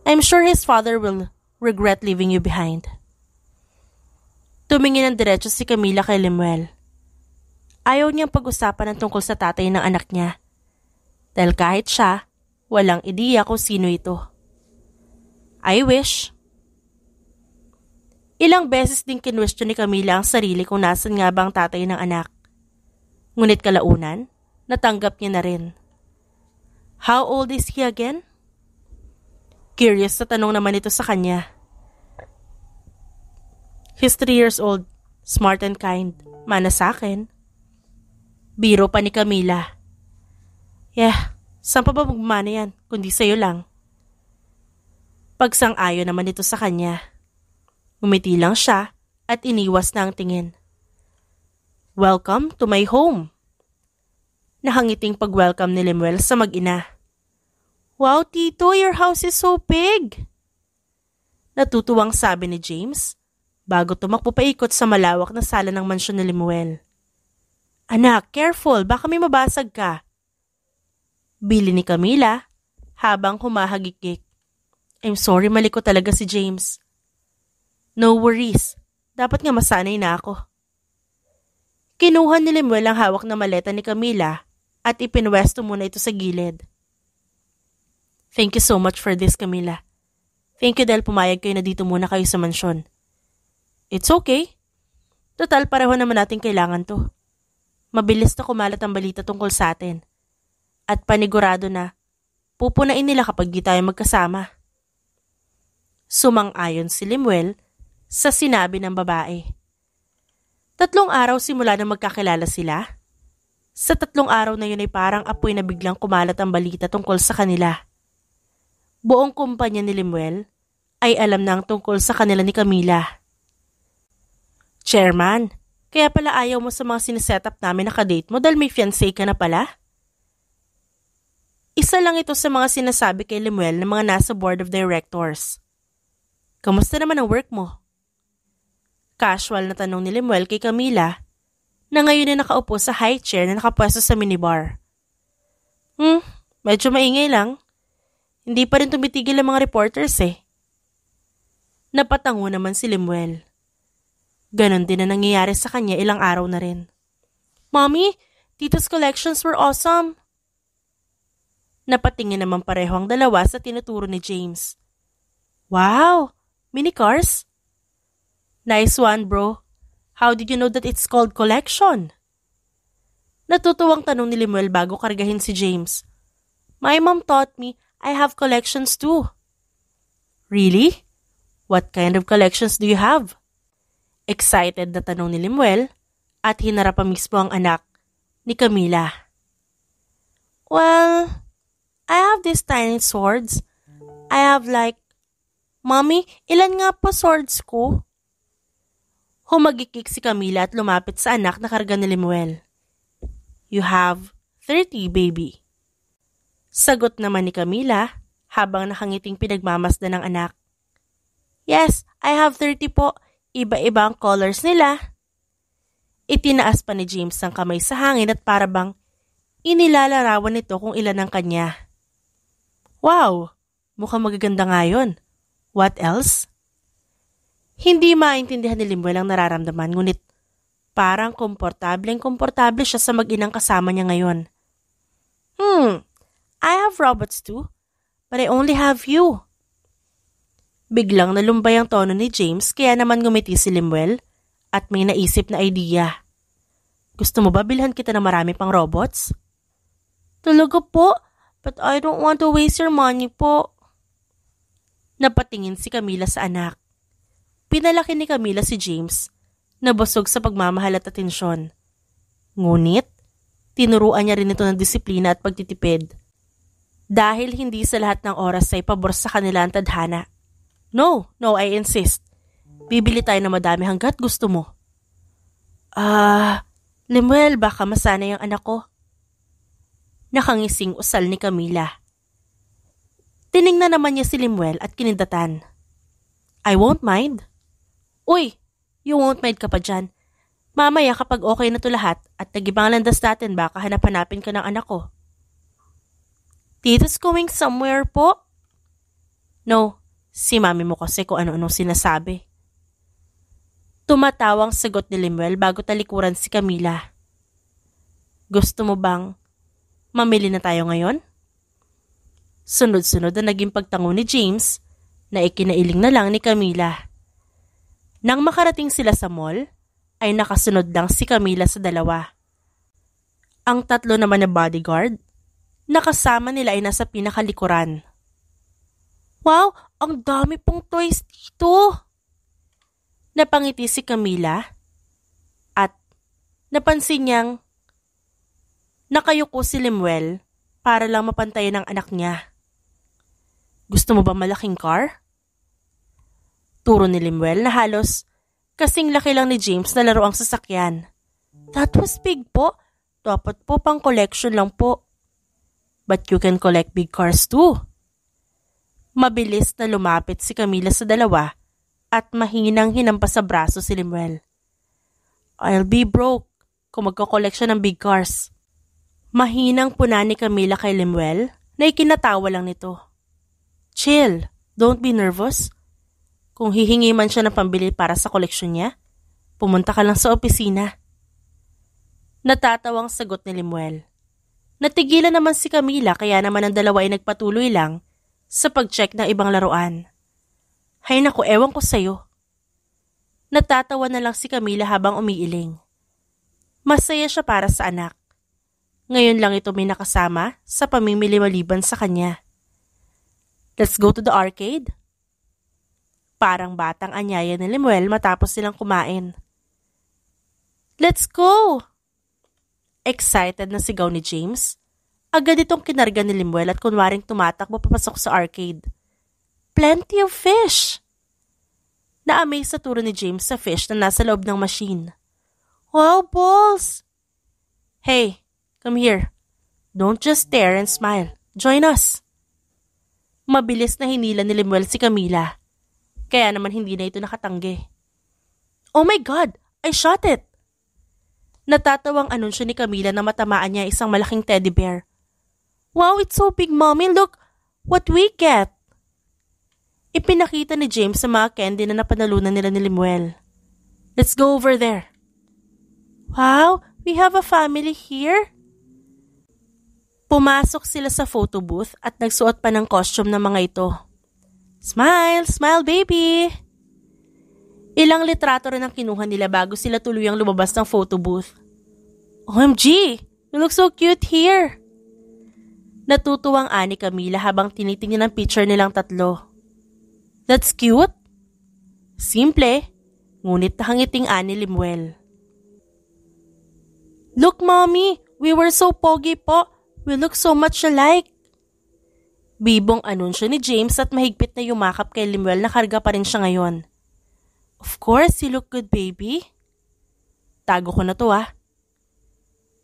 Speaker 1: I'm sure his father will regret leaving you behind. Tumingin ng diretso si Camila kay Lemuel. Ayaw niyang pag-usapan ng tungkol sa tatay ng anak niya. Dahil kahit siya, walang ideya kung sino ito. I wish. Ilang beses din kinwestiyon ni Camila ang sarili kung nasan nga ba ang tatay ng anak. Ngunit kalaunan, natanggap niya na rin. How old is he again? Curious sa tanong naman ito sa kanya. He's three years old, smart and kind, mana sa akin. Biro pa ni Camila. Yeah, saan pa ba magmana yan, kundi sa'yo lang. Pagsang-ayo naman ito sa kanya. Umiti lang siya at iniwas na ang tingin. Welcome to my home. Nahangiting pag-welcome ni Lemuel sa mag-ina. Wow, Tito, your house is so big! Natutuwang sabi ni James bago tumakbo paikot sa malawak na sala ng mansyon ni Lemuel. Anak, careful, baka may mabasag ka. Bili ni Camila habang humahagikik. I'm sorry, mali ko talaga si James. No worries. Dapat nga masanay na ako. Kinuha ni Lemuel ang hawak na maleta ni Camila at ipinwesto muna ito sa gilid. Thank you so much for this, Camila. Thank you dahil pumayag kayo na dito muna kayo sa mansyon. It's okay. Total, pareho naman natin kailangan to. Mabilis na kumalat ang balita tungkol sa atin. At panigurado na, pupunain nila kapag di tayo magkasama. Sumang-ayon si Limuel sa sinabi ng babae. Tatlong araw simula na magkakilala sila. Sa tatlong araw na yun ay parang apoy na biglang kumalat ang balita tungkol sa kanila. Buong kumpanya ni Limuel ay alam na ang tungkol sa kanila ni Camila. Chairman, kaya pala ayaw mo sa mga sineset-up namin na kadate mo dahil may fiancé ka na pala? Isa lang ito sa mga sinasabi kay Lemuel ng mga nasa board of directors. Kamusta naman ang work mo? Casual na tanong ni Lemuel kay Camila na ngayon ay nakaupo sa high chair na nakapwesto sa minibar. Hmm, medyo maingay lang. Hindi pa rin tumitigil ang mga reporters eh. Napatango naman si Lemuel. Ganon din na nangyayari sa kanya ilang araw na rin. Mommy, Tito's collections were awesome. Napatingin naman pareho ang dalawa sa tinuturo ni James. Wow! Mini cars? Nice one, bro. How did you know that it's called collection? Natutuwang tanong ni Limuel bago kargahin si James. My mom taught me I have collections too. Really? What kind of collections do you have? Excited na tanong ni Limuel at hinarap pa mismo ang anak ni Camila. Well, I have these tiny swords. I have like, Mommy, ilan nga po swords ko? Humagikik si Camila at lumapit sa anak na karga ni Limuel. You have 30, baby. Sagot naman ni Camila habang nakangiting pinagmamasdan ng anak. Yes, I have 30 po. Iba-iba ang colors nila. Itinaas pa ni James ang kamay sa hangin at parabang inilalarawan nito kung ilan ang kanya. Wow! Mukhang magaganda nga yun. What else? Hindi maintindihan ni Limuel ang nararamdaman ngunit parang komportableng komportable siya sa mag-inang kasama niya ngayon. Hmm, I have robots too, but I only have you. Biglang nalumbay ang tono ni James kaya naman ngumiti si Limuel at may naisip na idea. Gusto mo ba bilhan kita ng marami pang robots? Talaga po, but I don't want to waste your money po. Napatingin si Camila sa anak. Pinalaki ni Camila si James na busog sa pagmamahal at atensyon. Ngunit, tinuruan niya rin ito ng disiplina at pagtitipid. Dahil hindi sa lahat ng oras ay pabor sa kanila ang tadhana. No, no, I insist. Bibili tayo na madami hanggat gusto mo. Ah, uh, Lemuel, baka masana yung anak ko. Nakangising usal ni Camila. Tiningnan naman niya si Lemuel at kinindatan. I won't mind. Uy, you won't mind ka pa dyan. Mamaya kapag okay na to lahat at nagibang landas natin baka hanap-hanapin ka ng anak ko. Tito's going somewhere po? No, Si mami mo kasi kung ano ano sinasabi. Tumatawang sagot ni Lemuel bago talikuran si Camila. Gusto mo bang mamili na tayo ngayon? Sunod-sunod na naging pagtango ni James na ikinailing na lang ni Camila. Nang makarating sila sa mall, ay nakasunod lang si Camila sa dalawa. Ang tatlo naman na bodyguard, nakasama nila ay nasa pinakalikuran. Wow, ang dami pong toys dito. Napangiti si Camila at napansin niyang nakayuko si Lemuel para lang mapantayan ang anak niya. Gusto mo ba malaking car? Turo ni Lemuel na halos kasing laki lang ni James na laro ang sasakyan. That was big po. Dapat po pang collection lang po. But you can collect big cars too. Mabilis na lumapit si Camila sa dalawa at mahinang hinampas sa braso si Limuel. I'll be broke kung magkakolek siya ng big cars. Mahinang puna ni Camila kay Limuel na ikinatawa lang nito. Chill, don't be nervous. Kung hihingi man siya ng pambili para sa koleksyon niya, pumunta ka lang sa opisina. Natatawang sagot ni Limuel. Natigilan naman si Camila kaya naman ang dalawa ay nagpatuloy lang sa pag-check ng ibang laruan. Hay naku, ewan ko sa'yo. Natatawa na lang si Camila habang umiiling. Masaya siya para sa anak. Ngayon lang ito may nakasama sa pamimili maliban sa kanya. Let's go to the arcade? Parang batang anyaya ni Lemuel matapos silang kumain. Let's go! Excited na sigaw ni James Agad itong kinarga ni Limuel at kunwaring tumatakbo papasok sa arcade. Plenty of fish! na sa turo ni James sa fish na nasa loob ng machine. Wow, balls! Hey, come here. Don't just stare and smile. Join us! Mabilis na hinila ni Limuel si Camila. Kaya naman hindi na ito nakatanggi. Oh my God! I shot it! Natatawang anunsyo ni Camila na matamaan niya isang malaking teddy bear Wow, it's so big, Mommy. Look what we get. Ipinakita ni James sa mga candy na napanalunan nila ni Limuel. Let's go over there. Wow, we have a family here? Pumasok sila sa photo booth at nagsuot pa ng costume ng mga ito. Smile, smile baby! Ilang litrato rin ang kinuha nila bago sila tuluyang lumabas ng photo booth. OMG! You look so cute here! Natutuwang ani Camila habang tinitingnan ang picture nilang tatlo. That's cute. Simple, ngunit nakangiting ani Limuel. Look, mommy, we were so pogi po. We look so much alike. Bibong anunsyo ni James at mahigpit na yumakap kay Limuel na karga pa rin siya ngayon. Of course, you look good, baby. Tago ko na to ah.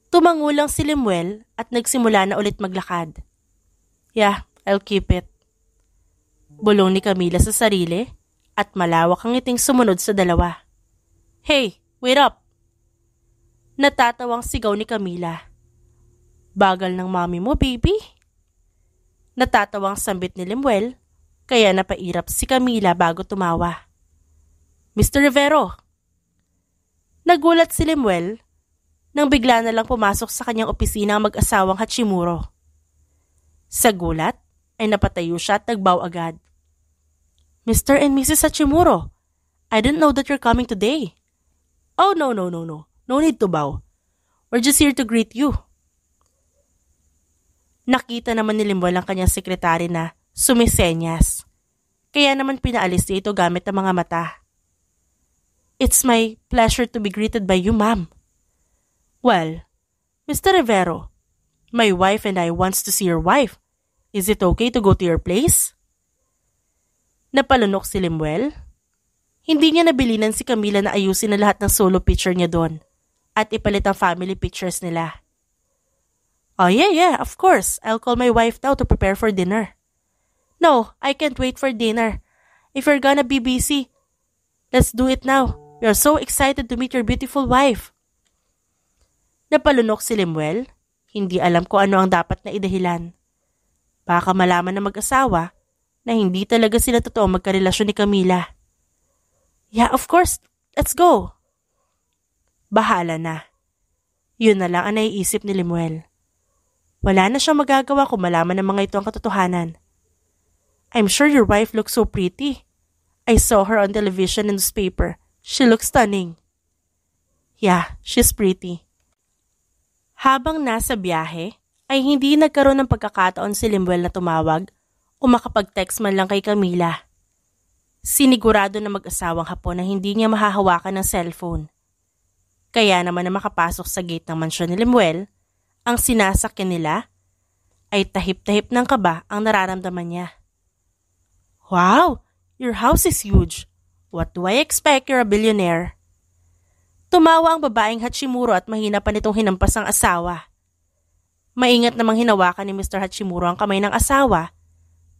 Speaker 1: Tumangulang si Lemuel at nagsimula na ulit maglakad. Yeah, I'll keep it. Bulong ni Camila sa sarili at malawak ang ngiting sumunod sa dalawa. Hey, wait up! Natatawang sigaw ni Camila. Bagal ng mami mo, baby. Natatawang sambit ni Lemuel kaya napairap si Camila bago tumawa. Mr. Rivero! Nagulat si Lemuel nang bigla na lang pumasok sa kanyang opisina ang mag-asawang Hachimuro. Sa gulat, ay napatayo siya at nagbaw agad. Mr. and Mrs. Hachimuro, I didn't know that you're coming today. Oh, no, no, no, no. No need to bow. We're just here to greet you. Nakita naman ni Limbol ang kanyang sekretary na sumisenyas. Kaya naman pinaalis dito gamit ang mga mata. It's my pleasure to be greeted by you, ma'am. Well, Mr. Rivero, my wife and I wants to see your wife. Is it okay to go to your place? Napalunok si Lemuel. Hindi niya nabilinan si Camila na ayusin na lahat ng solo picture niya doon at ipalit ang family pictures nila. Oh yeah, yeah, of course. I'll call my wife now to prepare for dinner. No, I can't wait for dinner. If you're gonna be busy, let's do it now. We are so excited to meet your beautiful wife. Napalunok si Lemuel. Hindi alam ko ano ang dapat na idahilan. Baka malaman ng mag-asawa na hindi talaga sila totoo magkarelasyon ni Camila. Yeah, of course. Let's go. Bahala na. Yun na lang ang naiisip ni Lemuel. Wala na siyang magagawa kung malaman ng mga ito ang katotohanan. I'm sure your wife looks so pretty. I saw her on television and newspaper. She looks stunning. Yeah, she's pretty. Habang nasa biyahe, ay hindi nagkaroon ng pagkakataon si Limuel na tumawag o makapag-text man lang kay Camila. Sinigurado na mag-asawang hapon na hindi niya mahahawakan ng cellphone. Kaya naman na makapasok sa gate ng mansyon ni Limuel, ang sinasakyan nila ay tahip-tahip ng kaba ang nararamdaman niya. Wow! Your house is huge! What do I expect you're a billionaire? Tumawa ang babaeng Hachimuro at mahina pa nitong hinampas ang asawa. Maingat namang hinawakan ni Mr. Hachimuro ang kamay ng asawa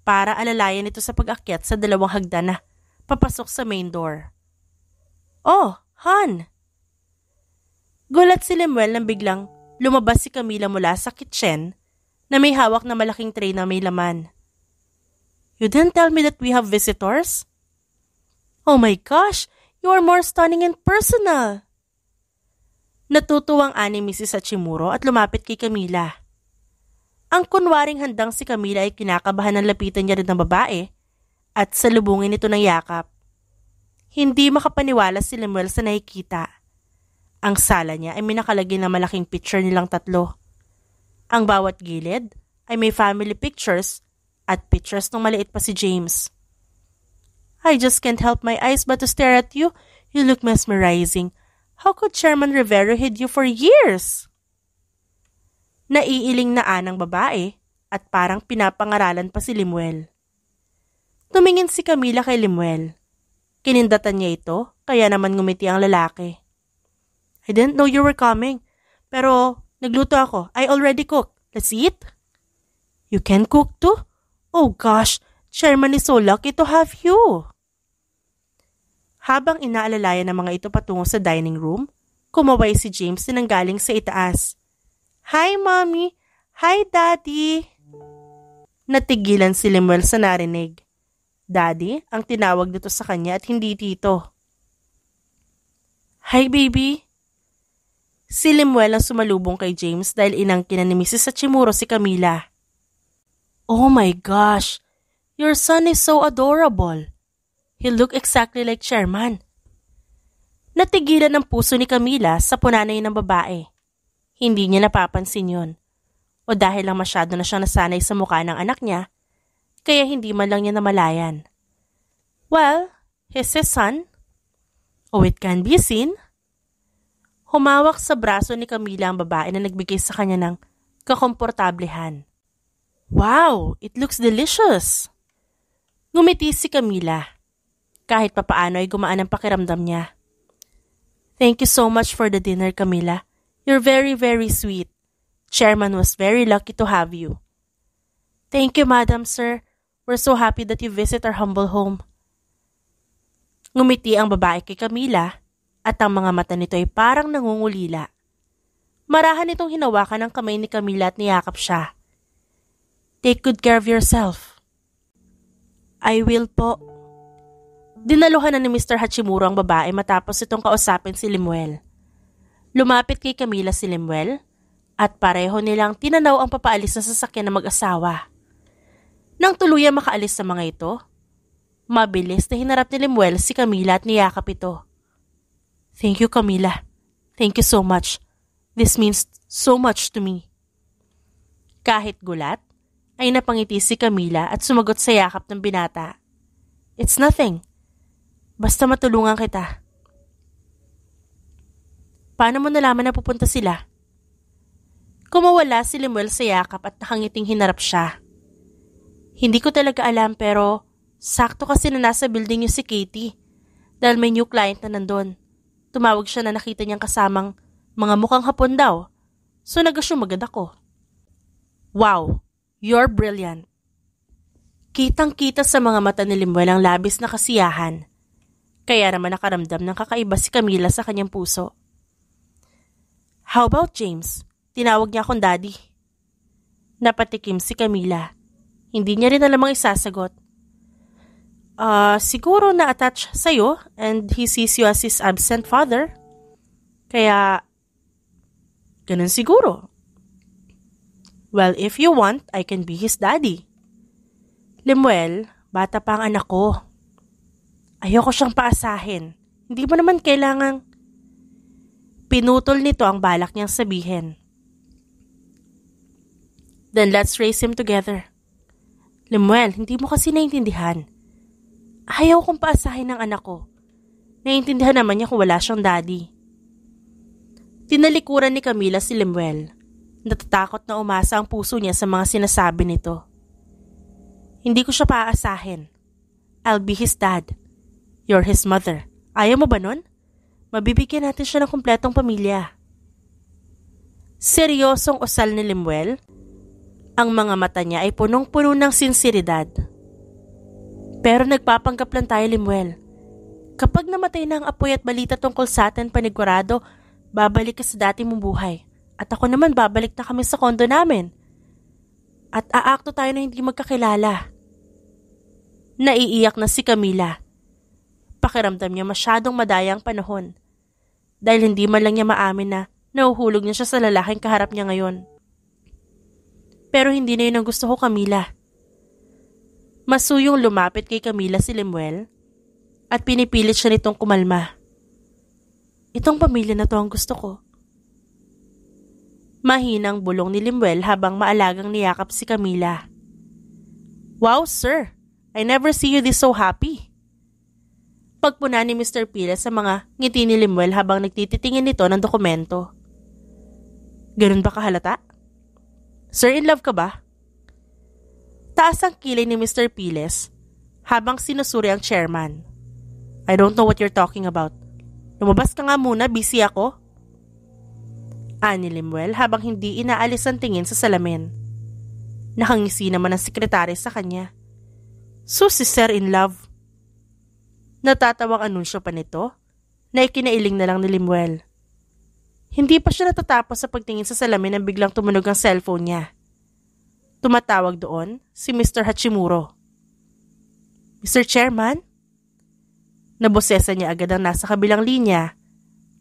Speaker 1: para alalayan nito sa pag-akyat sa dalawang hagdan na papasok sa main door. Oh, Han! Gulat si Lemuel nang biglang lumabas si Camila mula sa kitchen na may hawak na malaking tray na may laman. You didn't tell me that we have visitors? Oh my gosh, you are more stunning and personal! Natutuwang ani Mrs. Hachimuro at lumapit kay Camila. Ang kunwaring handang si Camila ay kinakabahan ng lapitan niya rin ng babae at salubungin ito ng yakap. Hindi makapaniwala si Lemuel sa nakikita. Ang sala niya ay minakalagay ng malaking picture nilang tatlo. Ang bawat gilid ay may family pictures at pictures ng maliit pa si James. I just can't help my eyes but to stare at you. You look mesmerizing. How could Chairman Rivero hid you for years? Naiiling na anang babae at parang pinapangaralan pa si Limuel. Tumingin si Camila kay Limuel. Kinindatan niya ito, kaya naman ngumiti ang lalaki. I didn't know you were coming, pero nagluto ako. I already cooked. Let's eat. You can cook too? Oh gosh, Chairman is so lucky to have you. Habang inaalalayan ng mga ito patungo sa dining room, kumaway si James na nanggaling sa itaas. Hi, Mommy! Hi, Daddy! Natigilan si Lemuel sa narinig. Daddy ang tinawag nito sa kanya at hindi tito. Hi, baby! Si Lemuel ang sumalubong kay James dahil inangkin na ni Mrs. Sachimuro si Camila. Oh my gosh! Your son is so adorable! He looked exactly like Sherman. Natigilan ang puso ni Camila sa punanay ng babae. Hindi niya napapansin yon. O dahil lang masyado na siyang nasanay sa mukha ng anak niya, kaya hindi man lang niya namalayan. Well, he's his son. Oh, it can be seen. Humawak sa braso ni Camila ang babae na nagbigay sa kanya ng kakomportablehan. Wow, it looks delicious! Ngumiti si Camila. Kahit papaano ay gumaan ang pakiramdam niya. Thank you so much for the dinner, Camila. You're very, very sweet. Chairman was very lucky to have you. Thank you, Madam Sir. We're so happy that you visit our humble home. Ngumiti ang babae kay Camila at ang mga mata nito ay parang nangungulila. Marahan itong hinawakan ng kamay ni Camila at niyakap siya. Take good care of yourself. I will po. Dinaluhan na ni Mr. Hachimura ang babae matapos itong kausapin si Limuel. Lumapit kay Camila si Limuel at pareho nilang tinanaw ang papaalis na sasakyan ng mag-asawa. Nang tuluyan makaalis sa mga ito, mabilis na hinarap ni Limuel si Camila at niyakap ito. Thank you Camila. Thank you so much. This means so much to me. Kahit gulat, ay napangiti si Camila at sumagot sa yakap ng binata. It's nothing. Basta matulungan kita. Paano mo nalaman na pupunta sila? Kumawala si Lemuel sa yakap at nakangiting hinarap siya. Hindi ko talaga alam pero sakto kasi na nasa building yung si Katie dahil may new client na nandun. Tumawag siya na nakita niyang kasamang mga mukhang hapon daw. So nag-assume agad ako. Wow, you're brilliant. Kitang-kita sa mga mata ni Lemuel ang labis na kasiyahan kaya naman nakaramdam ng kakaiba si Camila sa kanyang puso. How about James? Tinawag niya akong daddy. Napatikim si Camila. Hindi niya rin alam ang isasagot. Ah, uh, siguro na-attach sa'yo and he sees you as his absent father. Kaya, ganun siguro. Well, if you want, I can be his daddy. Lemuel, bata pa ang anak ko. Ayoko siyang paasahin. Hindi mo naman kailangang... Pinutol nito ang balak niyang sabihin. Then let's raise him together. Lemuel, hindi mo kasi naintindihan. Ayaw kong paasahin ng anak ko. Naiintindihan naman niya kung wala siyang daddy. Tinalikuran ni Camila si Lemuel. Natatakot na umasa ang puso niya sa mga sinasabi nito. Hindi ko siya paasahin. I'll be his dad. You're his mother. Ayaw mo ba nun? Mabibigyan natin siya ng kumpletong pamilya. Seryosong usal ni Limuel. Ang mga mata niya ay punong-puno ng sinseridad. Pero nagpapanggap lang tayo, Limuel. Kapag namatay na ang apoy at balita tungkol sa atin panigurado, babalik ka sa dati mong buhay. At ako naman babalik na kami sa kondo namin. At aakto tayo na hindi magkakilala. Naiiyak na si Camila pakiramdam niya masyadong madayang panahon. Dahil hindi man lang niya maamin na nauhulog niya siya sa lalaking kaharap niya ngayon. Pero hindi na yun ang gusto ko, Camila. Masuyong lumapit kay Camila si Lemuel at pinipilit siya nitong kumalma. Itong pamilya na to ang gusto ko. Mahinang bulong ni Lemuel habang maalagang niyakap si Camila. Wow, sir! I never see you this so happy pagpuna ni Mr. Pila sa mga ngiti ni Limuel habang nagtititingin nito ng dokumento. Ganun ba kahalata? Sir, in love ka ba? Taas ang kilay ni Mr. Piles habang sinusuri ang chairman. I don't know what you're talking about. Lumabas ka nga muna, busy ako. Ani Limuel habang hindi inaalis ang tingin sa salamin. Nakangisi naman ang sekretary sa kanya. So si sir in love. Natatawang anunsyo pa nito na ikinailing na lang ni Limuel. Hindi pa siya natatapos sa pagtingin sa salamin nang biglang tumunog ang cellphone niya. Tumatawag doon si Mr. Hachimuro. Mr. Chairman? Nabosesa niya agad ang nasa kabilang linya.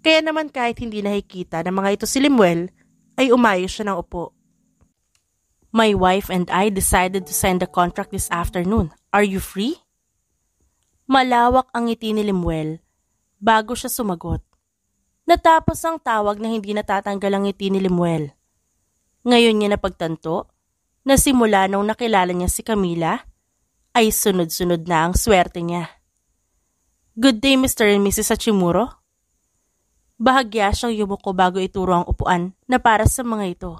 Speaker 1: Kaya naman kahit hindi nakikita ng mga ito si Limuel, ay umayos siya ng upo. My wife and I decided to sign the contract this afternoon. Are you free? Malawak ang ngiti ni Limuel bago siya sumagot. Natapos ang tawag na hindi natatanggal ang ngiti ni Limuel. Ngayon niya napagtanto na simula nung nakilala niya si Camila ay sunod-sunod na ang swerte niya. Good day Mr. and Mrs. Hachimuro. Bahagya siyang yumuko bago ituro ang upuan na para sa mga ito.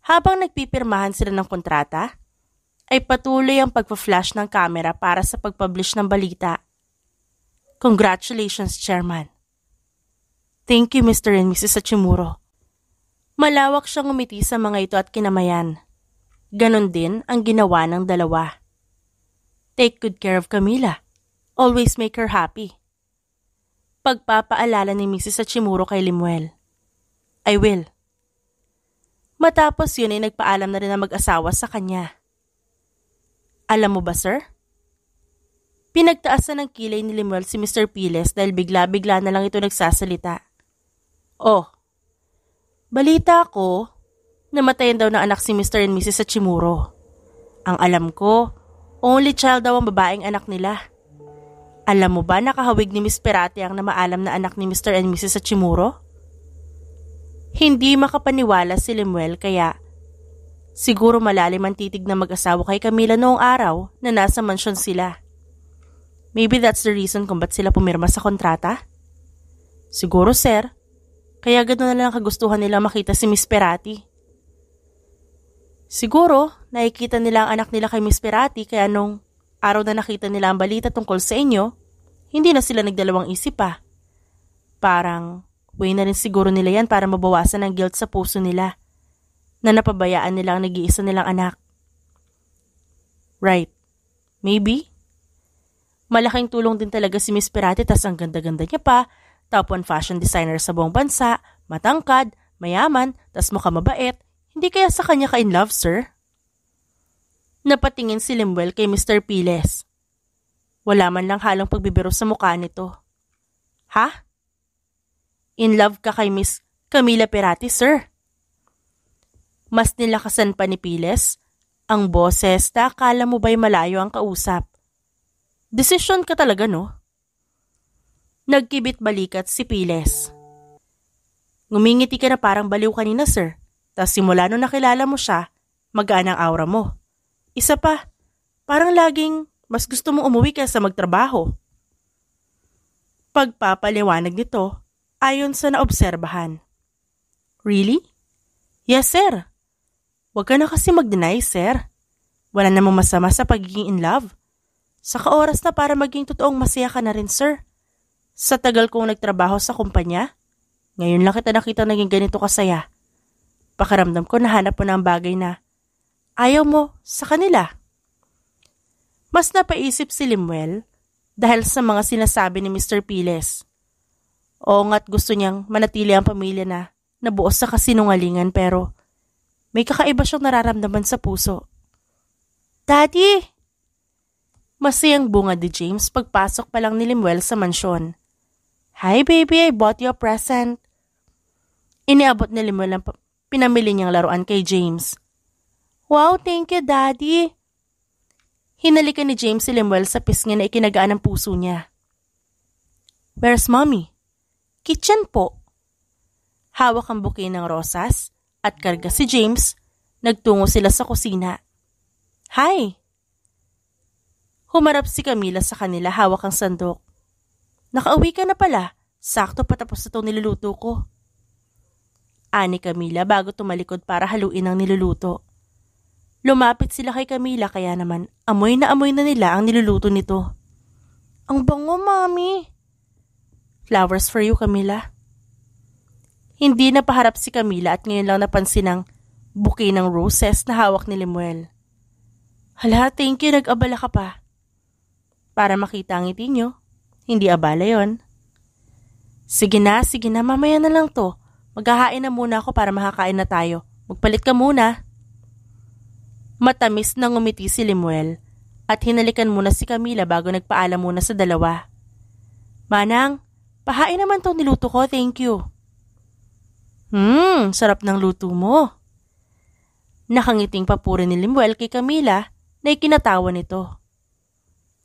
Speaker 1: Habang nagpipirmahan sila ng kontrata, ay patuloy ang pagpa-flash ng kamera para sa pagpublish ng balita. Congratulations, Chairman. Thank you, Mr. and Mrs. Sachimuro. Malawak siyang umiti sa mga ito at kinamayan. Ganon din ang ginawa ng dalawa. Take good care of Camila. Always make her happy. Pagpapaalala ni Mrs. Sachimuro kay Limuel. I will. Matapos yun ay nagpaalam na rin ang mag-asawa sa kanya. Alam mo ba, sir? Pinagtaasan ng kilay ni Lemuel si Mr. Piles dahil bigla-bigla na lang ito nagsasalita. Oh, balita ko, namatayan daw na anak si Mr. and Mrs. Chimuro. Ang alam ko, only child daw ang babaeng anak nila. Alam mo ba nakahawig ni Miss Perate ang namaalam na anak ni Mr. and Mrs. Chimuro? Hindi makapaniwala si Lemuel kaya Siguro malalim ang titig na mag-asawa kay Camila noong araw na nasa mansyon sila. Maybe that's the reason kung ba't sila pumirma sa kontrata? Siguro, sir. Kaya gano'n na lang kagustuhan nila makita si Miss Perati. Siguro, nakikita nila ang anak nila kay Miss Perati kaya nung araw na nakita nila ang balita tungkol sa inyo, hindi na sila nagdalawang isip pa. Parang, way na rin siguro nila yan para mabawasan ang guilt sa puso nila na napabayaan nilang ang nag-iisa nilang anak. Right. Maybe. Malaking tulong din talaga si Miss Pirate tas ang ganda-ganda niya pa, top 1 fashion designer sa buong bansa, matangkad, mayaman, tas mukha mabait. Hindi kaya sa kanya ka in love, sir? Napatingin si Limwell kay Mr. Piles. Wala man lang halong pagbibiro sa mukha nito. Ha? In love ka kay Miss Camila Pirati, sir mas nilakasan pa ni Piles ang boses na akala mo ba'y malayo ang kausap. Desisyon ka talaga, no? Nagkibit balikat si Piles. Ngumingiti ka na parang baliw kanina, sir. Tapos simula nung nakilala mo siya, magaan ang aura mo. Isa pa, parang laging mas gusto mong umuwi kaysa magtrabaho. Pagpapaliwanag nito ayon sa naobserbahan. Really? Yes, sir. Huwag ka na kasi mag-deny, sir. Wala namang masama sa pagiging in love. Sa kaoras na para maging totoong masaya ka na rin, sir. Sa tagal kong nagtrabaho sa kumpanya, ngayon lang kita nakita naging ganito kasaya. Pakaramdam ko nahanap mo na ang bagay na ayaw mo sa kanila. Mas napaisip si Limuel dahil sa mga sinasabi ni Mr. Piles. Oo nga't gusto niyang manatili ang pamilya na nabuo sa kasinungalingan pero may kakaiba siyang nararamdaman sa puso. Daddy! Masayang bunga ni James pagpasok pa lang ni Limuel sa mansyon. Hi baby, I bought you a present. Iniabot ni Limuel ang pinamili niyang laruan kay James. Wow, thank you daddy. Hinalikan ni James si Limuel sa pisngi na ikinagaan ng puso niya. Where's mommy? Kitchen po. Hawak ang bouquet ng rosas at karga si James, nagtungo sila sa kusina. Hi! Humarap si Camila sa kanila hawak ang sandok. Nakauwi ka na pala. Sakto patapos na itong niluluto ko. Ani Camila bago tumalikod para haluin ang niluluto. Lumapit sila kay Camila kaya naman amoy na amoy na nila ang niluluto nito. Ang bango, mami! Flowers for you, Camila. Hindi na paharap si Camila at ngayon lang napansin ang bouquet ng roses na hawak ni Lemuel. Hala, thank you, nag-abala ka pa. Para makita ang ngiti nyo, hindi abala yon. Sige na, sige na, mamaya na lang to. Maghahain na muna ako para makakain na tayo. Magpalit ka muna. Matamis na ngumiti si Lemuel at hinalikan muna si Camila bago nagpaalam muna sa dalawa. Manang, pahain naman tong niluto ko, thank you. Hmm, sarap ng luto mo. Nakangiting papuri ni Limuel kay Camila na ikinatawa nito.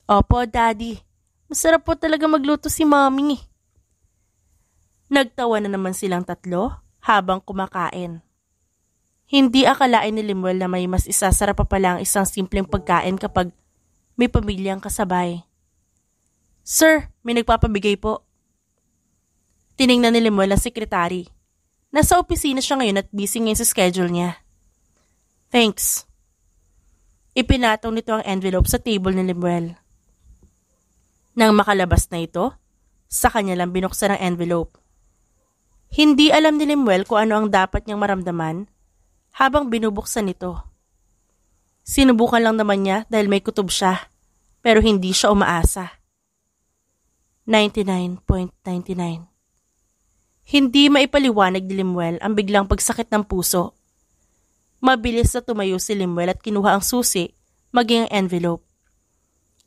Speaker 1: Opo, Daddy. Masarap po talaga magluto si Mommy. Nagtawa na naman silang tatlo habang kumakain. Hindi akalain ni Limuel na may mas isasarap pa pala ang isang simpleng pagkain kapag may pamilyang kasabay. Sir, may nagpapabigay po. Tiningnan ni Limuel ang sekretary Nasa opisina siya ngayon at busy ngayon sa schedule niya. Thanks. Ipinatong nito ang envelope sa table ni Lemuel. Nang makalabas na ito, sa kanya lang binuksan ang envelope. Hindi alam ni Lemuel kung ano ang dapat niyang maramdaman habang binubuksan ito. Sinubukan lang naman niya dahil may kutob siya, pero hindi siya umaasa. 99.99 hindi maipaliwanag ni Limuel ang biglang pagsakit ng puso. Mabilis na tumayo si Limuel at kinuha ang susi, maging ang envelope.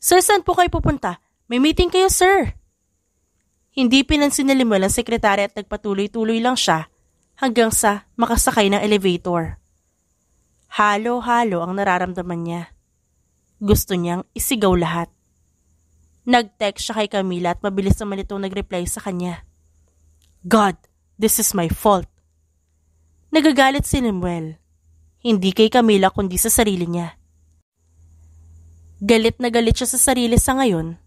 Speaker 1: Sir, saan po kayo pupunta? May meeting kayo, sir. Hindi pinansin ni Limuel ang sekretary at nagpatuloy-tuloy lang siya hanggang sa makasakay ng elevator. Halo-halo ang nararamdaman niya. Gusto niyang isigaw lahat. Nag-text siya kay Camila at mabilis naman itong nag-reply sa kanya. God, this is my fault. Nagagalit si Lemuel. Hindi kay Camila kundi sa sarili niya. Galit na galit siya sa sarili sa ngayon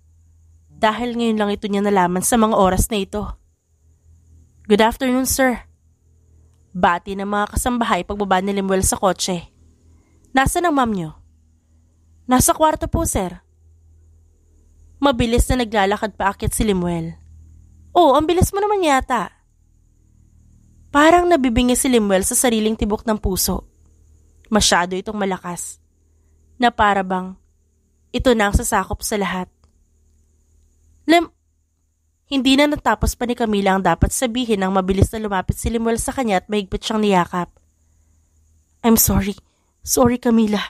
Speaker 1: dahil ngayon lang ito niya nalaman sa mga oras na ito. Good afternoon, sir. Bati ng mga kasambahay pagbaba ni Lemuel sa kotse. Nasa ang ma'am niyo? Nasa kwarto po, sir. Mabilis na naglalakad paakyat si Lemuel. Oh, ang bilis mo naman yata. Parang nabibingi si Limuel sa sariling tibok ng puso. Masyado itong malakas. Na para bang ito na ang sasakop sa lahat. Lim, hindi na natapos pa ni Camila ang dapat sabihin nang mabilis na lumapit si Limuel sa kanya at mahigpit siyang niyakap. I'm sorry. Sorry, Camila.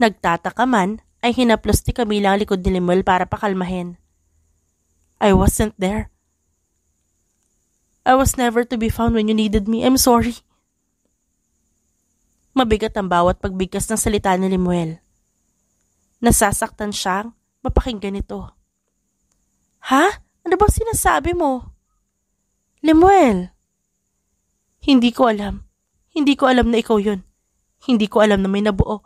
Speaker 1: Nagtataka man, ay hinaplos ni Camila ang likod ni Limuel para pakalmahin. I wasn't there. I was never to be found when you needed me. I'm sorry. Mabigat ang bawat pagbigkas ng salita ni Limuel. Nasasaktan siyang mapakinggan ito. Ha? Ano ba sinasabi mo? Limuel! Hindi ko alam. Hindi ko alam na ikaw yon. Hindi ko alam na may nabuo.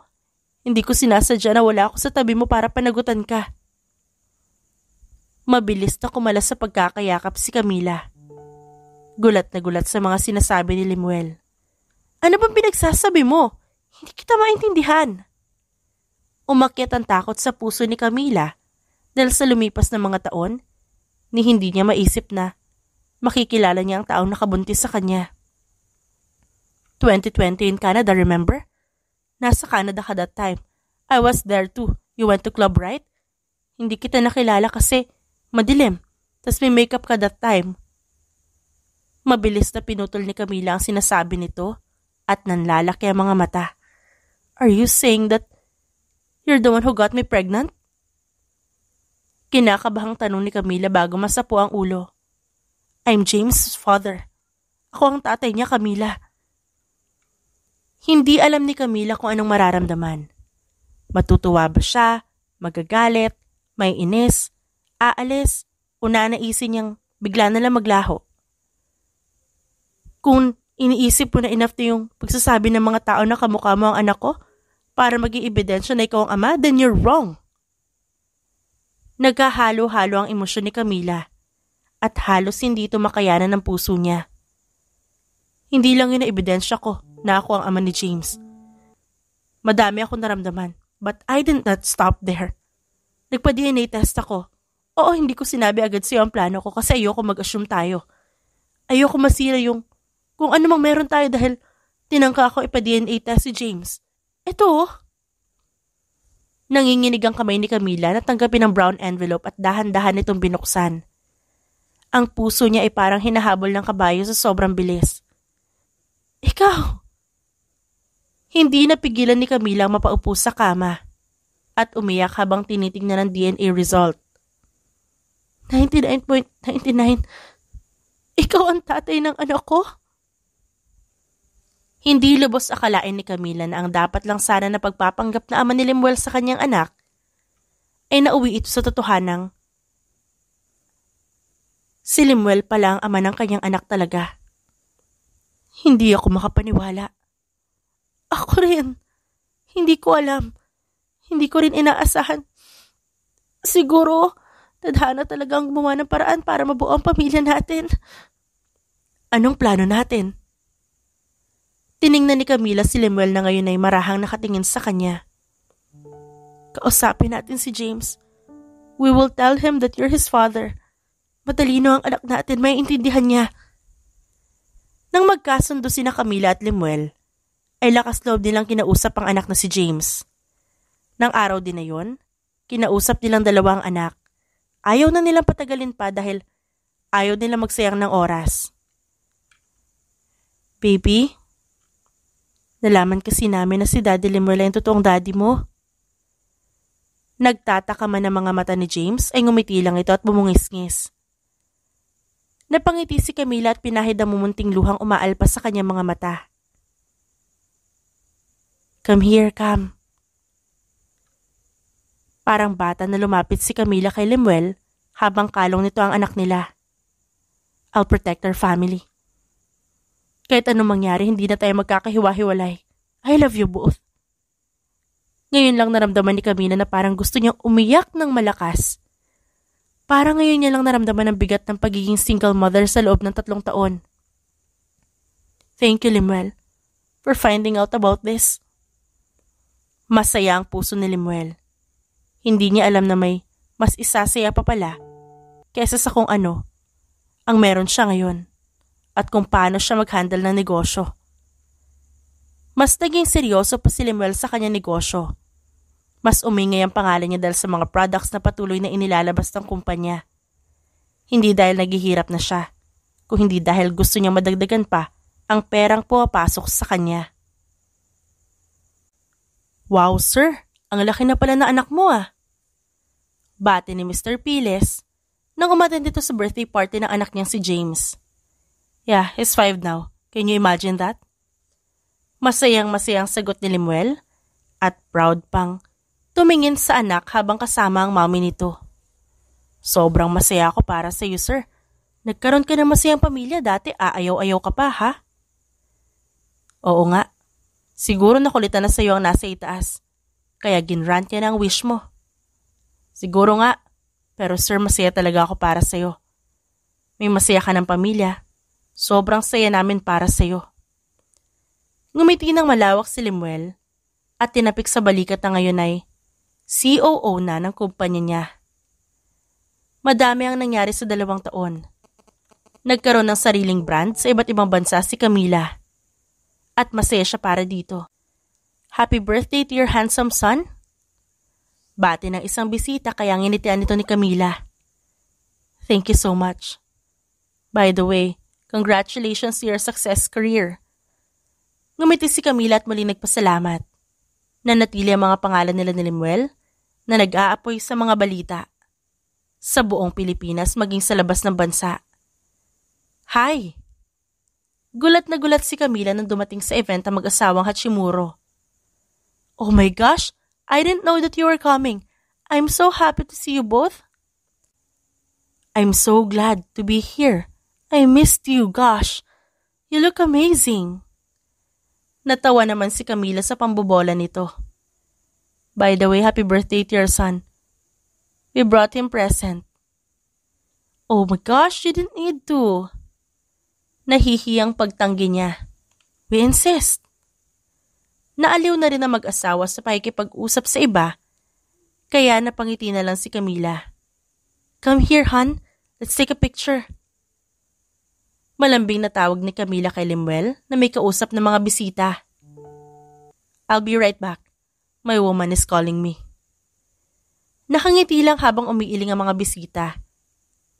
Speaker 1: Hindi ko sinasadya na wala ako sa tabi mo para panagutan ka. Mabilis na kumalas sa pagkakayakap si Camila. Gulat na gulat sa mga sinasabi ni Limuel. Ano bang pinagsasabi mo? Hindi kita maintindihan. Umakyat ang takot sa puso ni Camila dahil sa lumipas ng mga taon ni hindi niya maisip na makikilala niya ang taong nakabuntis sa kanya. 2020 in Canada, remember? Nasa Canada ka that time. I was there too. You went to club, right? Hindi kita nakilala kasi Madilim. Tapos may makeup ka that time. Mabilis na pinutol ni Camila ang sinasabi nito at nanlalaki ang mga mata. Are you saying that you're the one who got me pregnant? Kinakabahang tanong ni Camila bago masapo ang ulo. I'm James' father. Ako ang tatay niya, Camila. Hindi alam ni Camila kung anong mararamdaman. Matutuwa ba siya? Magagalit? May inis? aalis o nanaisin niyang bigla na lang maglaho. Kung iniisip mo na enough na yung pagsasabi ng mga tao na kamukha mo ang anak ko para maging ebidensya na ikaw ang ama, then you're wrong. Nagkahalo-halo ang emosyon ni Camila at halos hindi ito makayanan ng puso niya. Hindi lang yun na ebidensya ko na ako ang ama ni James. Madami akong naramdaman but I did not stop there. Nagpa-DNA test ako Oo, hindi ko sinabi agad sa'yo ang plano ko kasi ayoko mag-assume tayo. Ayoko masira yung kung ano mang meron tayo dahil tinangka ako ipa-DNA test si James. Eto, oh. Nanginginig ang kamay ni Camila na tanggapin ang brown envelope at dahan-dahan itong binuksan. Ang puso niya ay parang hinahabol ng kabayo sa sobrang bilis. Ikaw! Hindi napigilan ni Camila ang mapaupo sa kama at umiyak habang tinitingnan ang DNA result. 99.99, ikaw ang tatay ng anak ko? Hindi lubos akalain ni Camila na ang dapat lang sana na pagpapanggap na ama ni Lemuel sa kanyang anak, ay nauwi ito sa totohanang si Lemuel pala ang ama ng kanyang anak talaga. Hindi ako makapaniwala. Ako rin. Hindi ko alam. Hindi ko rin inaasahan. Siguro, Tadhana ang gumawa ng paraan para mabuo ang pamilya natin. Anong plano natin? Tiningnan ni Camila si Lemuel na ngayon ay marahang nakatingin sa kanya. Kausapin natin si James. We will tell him that you're his father. Matalino ang anak natin, may intindihan niya. Nang magkasundo sina Camila at Lemuel, ay lakas loob nilang kinausap ang anak na si James. Nang araw din na yon, kinausap nilang dalawang anak Ayaw na nilang patagalin pa dahil ayaw nilang magsayang ng oras. Baby, nalaman kasi namin na si Daddy Limuela yung totoong daddy mo. Nagtataka man ang mga mata ni James ay ngumiti lang ito at bumungis-ngis. Napangiti si Camila at pinahid ang mumunting luhang umaalpas sa kanyang mga mata. Come here, come. Parang bata na lumapit si Camila kay Lemuel habang kalong nito ang anak nila. I'll protect our family. Kahit anong mangyari, hindi na tayo magkakahiwa-hiwalay. I love you both. Ngayon lang naramdaman ni Camila na parang gusto niyang umiyak ng malakas. Para ngayon niya lang naramdaman ang bigat ng pagiging single mother sa loob ng tatlong taon. Thank you, Limuel, for finding out about this. Masaya ang puso ni Limuel hindi niya alam na may mas isasaya pa pala kaysa sa kung ano ang meron siya ngayon at kung paano siya mag-handle ng negosyo. Mas naging seryoso pa si Lemuel sa kanyang negosyo. Mas umingay ang pangalan niya dahil sa mga products na patuloy na inilalabas ng kumpanya. Hindi dahil naghihirap na siya, kung hindi dahil gusto niya madagdagan pa ang perang pumapasok sa kanya. Wow, sir! Ang laki na pala na anak mo ah! bati ni Mr. Piles nang umaten dito sa birthday party ng anak niyang si James. Yeah, he's five now. Can you imagine that? Masayang-masayang sagot ni Limuel at proud pang tumingin sa anak habang kasama ang mami nito. Sobrang masaya ako para sa iyo, sir. Nagkaroon ka ng masayang pamilya dati, aayaw-ayaw ka pa, ha? Oo nga. Siguro nakulitan na sa iyo ang nasa itaas. Kaya ginrant niya ng wish mo. Siguro nga, pero sir masaya talaga ako para sa'yo. May masaya ka ng pamilya. Sobrang saya namin para sa'yo. Ngumiti ng malawak si Limuel at tinapik sa balikat na ngayon ay COO na ng kumpanya niya. Madami ang nangyari sa dalawang taon. Nagkaroon ng sariling brand sa iba't ibang bansa si Camila. At masaya siya para dito. Happy birthday to your handsome son, Bati ng isang bisita kaya nginitian nito ni Camila. Thank you so much. By the way, congratulations to your success career. Ngumiti si Camila at muli nagpasalamat. Nanatili ang mga pangalan nila ni Lemuel na nag-aapoy sa mga balita sa buong Pilipinas maging sa labas ng bansa. Hi! Gulat na gulat si Camila nang dumating sa event ang mag-asawang Hachimuro. Oh my gosh! I didn't know that you were coming. I'm so happy to see you both. I'm so glad to be here. I missed you, gosh. You look amazing. Natawa naman si Camila sa pambobola nito. By the way, happy birthday to your son. We brought him present. Oh my gosh, you didn't need to. Nahihiyang pagtanggi niya. We insist. Naaliw na rin ang mag-asawa sa pakikipag-usap sa iba, kaya napangiti na lang si Camila. Come here, hon. Let's take a picture. Malambing na tawag ni Camila kay Lemuel na may kausap ng mga bisita. I'll be right back. My woman is calling me. Nakangiti lang habang umiiling ang mga bisita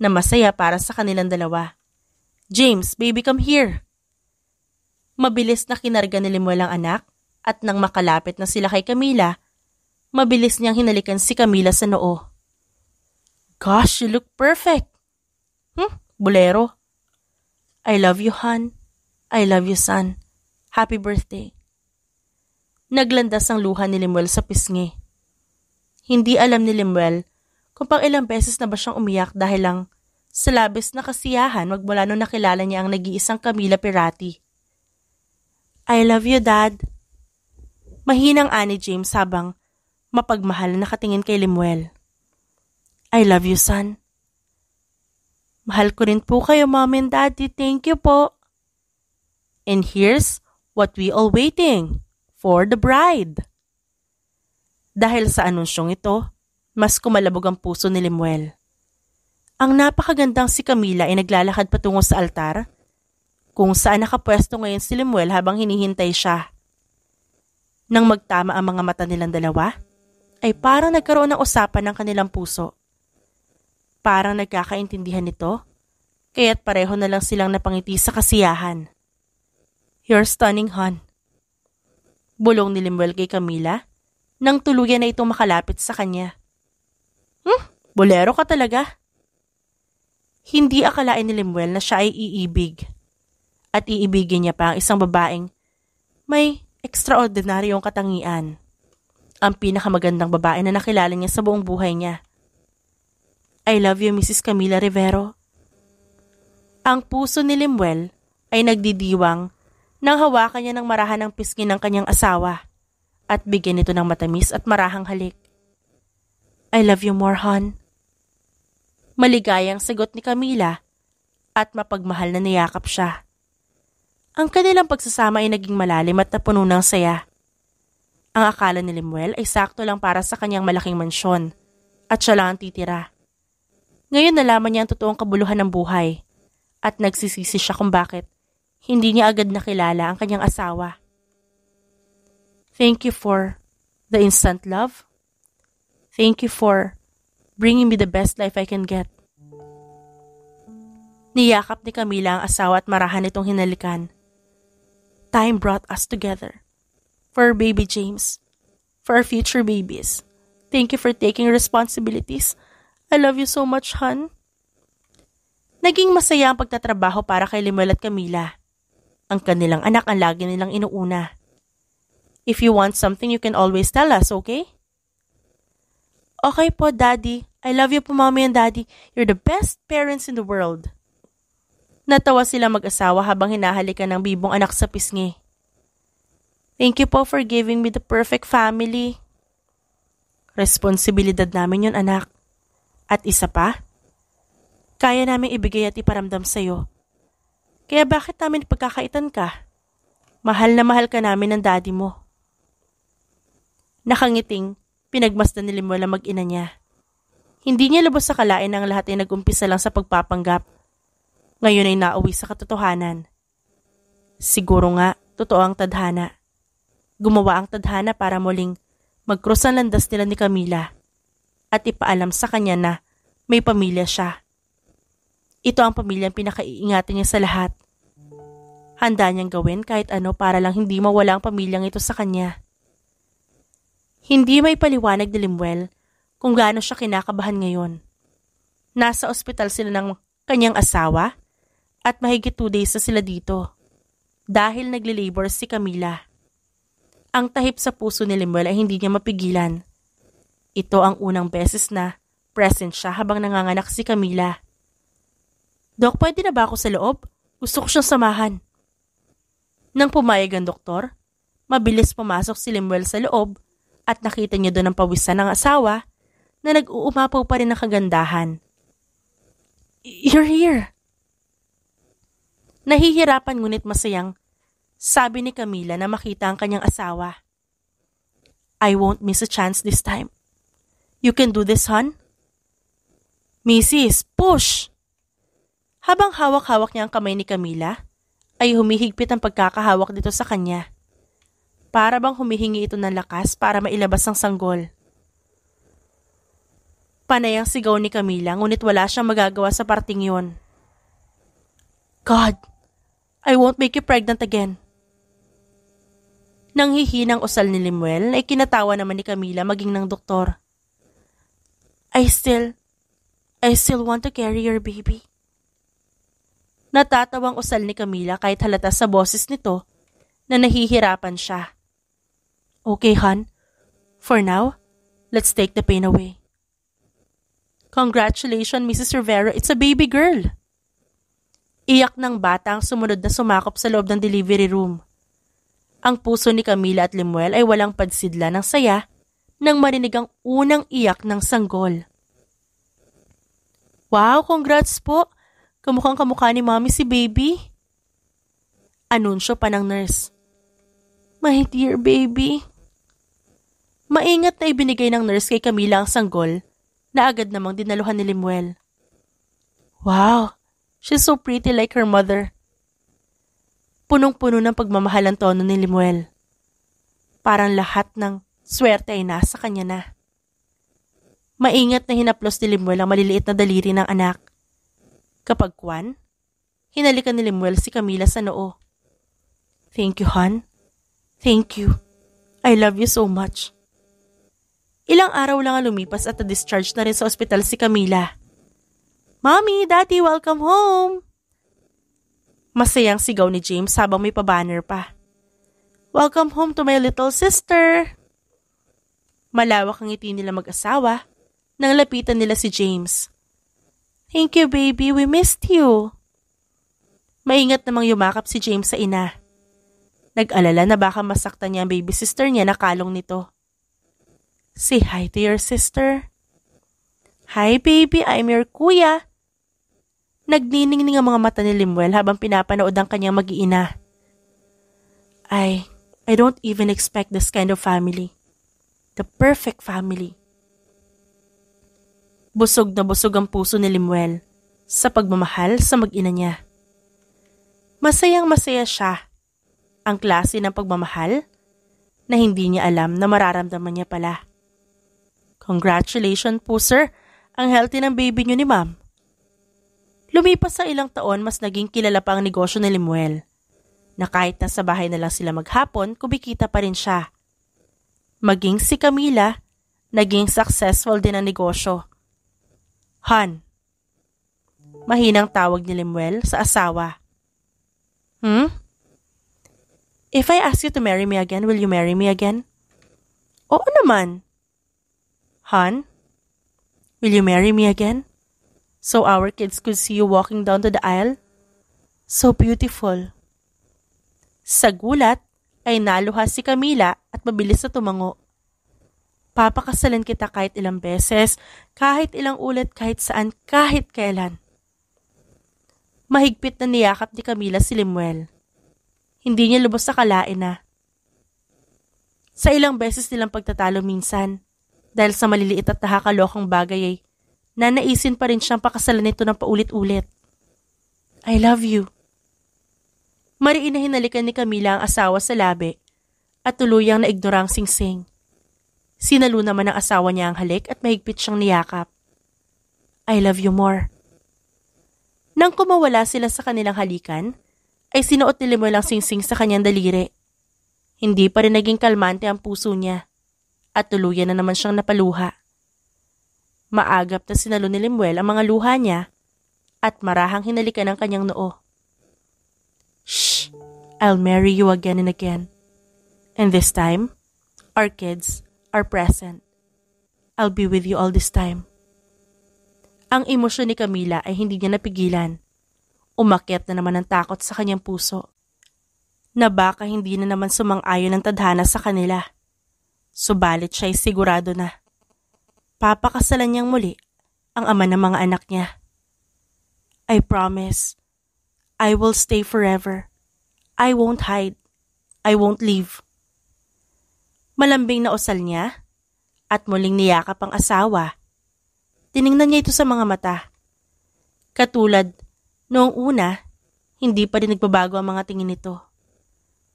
Speaker 1: na masaya para sa kanilang dalawa. James, baby, come here. Mabilis na kinarga ni Lemuel ang anak at nang makalapit na sila kay Camila, mabilis niyang hinalikan si Camila sa noo. Gosh, you look perfect! Hmm, bulero. I love you, Han. I love you, son. Happy birthday. Naglandas ang luha ni Lemuel sa pisngi. Hindi alam ni Lemuel kung pang ilang beses na ba siyang umiyak dahil lang sa labis na kasiyahan magmula nung nakilala niya ang nag-iisang Camila Pirati. I love you, Dad. Mahinang ani James habang mapagmahal na nakatingin kay Lemuel. I love you, son. Mahal ko rin po kayo, mom and daddy. Thank you po. And here's what we all waiting for the bride. Dahil sa anunsyong ito, mas kumalabog ang puso ni Lemuel. Ang napakagandang si Camila ay naglalakad patungo sa altar, kung saan nakapwesto ngayon si Lemuel habang hinihintay siya. Nang magtama ang mga mata nilang dalawa, ay parang nagkaroon ng usapan ng kanilang puso. Parang nagkakaintindihan nito, kaya't pareho na lang silang napangiti sa kasiyahan. You're stunning, hon. Bulong ni Limuel kay Camila nang tuluyan na itong makalapit sa kanya. Hmm, bolero ka talaga. Hindi akalain ni Limuel na siya ay iibig. At iibigin niya pa ang isang babaeng may ekstraordinaryong katangian. Ang pinakamagandang babae na nakilala niya sa buong buhay niya. I love you, Mrs. Camila Rivero. Ang puso ni Limuel ay nagdidiwang nang hawakan niya ng marahan ng piskin ng kanyang asawa at bigyan ito ng matamis at marahang halik. I love you more, hon. Maligayang sagot ni Camila at mapagmahal na niyakap siya. Ang kanilang pagsasama ay naging malalim at napuno ng saya. Ang akala ni Lemuel ay sakto lang para sa kanyang malaking mansyon at siya lang ang titira. Ngayon nalaman niya ang totoong kabuluhan ng buhay at nagsisisi siya kung bakit hindi niya agad nakilala ang kanyang asawa. Thank you for the instant love. Thank you for bringing me the best life I can get. Niyakap ni Camila ang asawa at marahan itong hinalikan time brought us together. For baby James, for our future babies, thank you for taking responsibilities. I love you so much, hon. Naging masaya ang pagtatrabaho para kay Limuel at Camila. Ang kanilang anak ang lagi nilang inuuna. If you want something, you can always tell us, okay? Okay po, Daddy. I love you po, Mommy and Daddy. You're the best parents in the world. Natawa sila mag-asawa habang hinahalikan ng bibong anak sa pisngi. Thank you po for giving me the perfect family. Responsibilidad namin yun, anak. At isa pa, kaya namin ibigay at iparamdam sa'yo. Kaya bakit namin pagkakaitan ka? Mahal na mahal ka namin ng daddy mo. Nakangiting, pinagmasdan ni Limola mag-ina niya. Hindi niya lubos sa kalain ang lahat ay nagumpisa lang sa pagpapanggap ngayon ay nauwi sa katotohanan. Siguro nga, totoo ang tadhana. Gumawa ang tadhana para muling magkrus ang landas nila ni Camila at ipaalam sa kanya na may pamilya siya. Ito ang pamilyang pinakaiingatan niya sa lahat. Handa niyang gawin kahit ano para lang hindi mawala ang pamilyang ito sa kanya. Hindi may paliwanag ni Limuel kung gaano siya kinakabahan ngayon. Nasa ospital sila ng kanyang asawa at mahigit two days na sila dito dahil nagle-labor si Camila. Ang tahip sa puso ni Lemuel ay hindi niya mapigilan. Ito ang unang beses na present siya habang nanganganak si Camila. Dok, pwede na ba ako sa loob? Gusto ko siyang samahan. Nang pumayag ang doktor, mabilis pumasok si Lemuel sa loob at nakita niya doon ang pawisan ng asawa na nag-uumapaw pa rin ng kagandahan. You're here! Nahihirapan ngunit masayang sabi ni Camila na makita ang kanyang asawa. I won't miss a chance this time. You can do this, hon? Mrs. Push! Habang hawak-hawak niya ang kamay ni Camila, ay humihigpit ang pagkakahawak dito sa kanya. Para bang humihingi ito ng lakas para mailabas ang sanggol. Panay ang sigaw ni Camila ngunit wala siyang magagawa sa parting yon. God! I won't make you pregnant again. Nang hihinang usal ni Limuel na kinatawa naman ni Camila maging ng doktor. I still, I still want to carry your baby. Natatawang usal ni Camila kahit halata sa boses nito na nahihirapan siya. Okay, Han. For now, let's take the pain away. Congratulations, Mrs. Rivera. It's a baby girl. Iyak ng bata ang sumunod na sumakop sa loob ng delivery room. Ang puso ni Camila at Lemuel ay walang pagsidla ng saya nang marinig ang unang iyak ng sanggol. Wow, congrats po! Kamukhang kamukha ni mommy si baby. Anunsyo pa ng nurse. My dear baby. Maingat na ibinigay ng nurse kay Camila ang sanggol na agad namang dinaluhan ni Lemuel. Wow, She's so pretty like her mother. Punong-puno ng pagmamahal ang tono ni Limuel. Parang lahat ng swerte ay nasa kanya na. Maingat na hinaplos ni Limuel ang maliliit na daliri ng anak. Kapag kwan, hinalikan ni Limuel si Camila sa noo. Thank you, hon. Thank you. I love you so much. Ilang araw lang ang lumipas at na-discharge na rin sa ospital si Camila. Mommy, Daddy, welcome home! Masayang sigaw ni James habang may pabanner pa. Welcome home to my little sister! Malawak ang ngiti nila mag-asawa nang lapitan nila si James. Thank you, baby. We missed you. Maingat namang yumakap si James sa ina. Nag-alala na baka masaktan niya ang baby sister niya na kalong nito. Say hi to your sister. Hi, baby. I'm your kuya. Nagniningning ang mga mata ni Limuel habang pinapanood ang kanyang mag-iina. I, I don't even expect this kind of family. The perfect family. Busog na busog ang puso ni Limuel sa pagmamahal sa mag-ina niya. Masayang masaya siya. Ang klase ng pagmamahal na hindi niya alam na mararamdaman niya pala. Congratulations po sir, ang healthy ng baby niyo ni ma'am. Lumipas sa ilang taon, mas naging kilala pa ang negosyo ni Lemuel. Na kahit nasa bahay na lang sila maghapon, kubikita pa rin siya. Maging si Camila, naging successful din ang negosyo. Han. Mahinang tawag ni Lemuel sa asawa. Hmm? If I ask you to marry me again, will you marry me again? Oo naman. Han? Will you marry me again? so our kids could see you walking down to the aisle? So beautiful. Sa gulat, ay naluha si Camila at mabilis na tumango. Papakasalan kita kahit ilang beses, kahit ilang ulit, kahit saan, kahit kailan. Mahigpit na niyakap ni Camila si Limuel. Hindi niya lubos akalain na. Sa ilang beses nilang pagtatalo minsan, dahil sa maliliit at nakakalokang bagay ay nanaisin pa rin siyang pakasalan nito ng paulit-ulit. I love you. Mariin na hinalikan ni Camila ang asawa sa labi at tuluyang na ignorang singsing. Sinalo naman ang asawa niya ang halik at mahigpit siyang niyakap. I love you more. Nang kumawala sila sa kanilang halikan, ay sinuot ni Limoy lang singsing sa kanyang daliri. Hindi pa rin naging kalmante ang puso niya at tuluyan na naman siyang napaluha. Maagap na sinalo ni Lemuel ang mga luha niya at marahang hinalikan ang kanyang noo. Shh! I'll marry you again and again. And this time, our kids are present. I'll be with you all this time. Ang emosyon ni Camila ay hindi niya napigilan. Umakyat na naman ang takot sa kanyang puso. Na baka hindi na naman sumang-ayon ang tadhana sa kanila. Subalit siya ay sigurado na papakasalan niyang muli ang ama ng mga anak niya. I promise. I will stay forever. I won't hide. I won't leave. Malambing na usal niya at muling niyakap ang asawa. Tiningnan niya ito sa mga mata. Katulad, noong una, hindi pa din nagbabago ang mga tingin nito.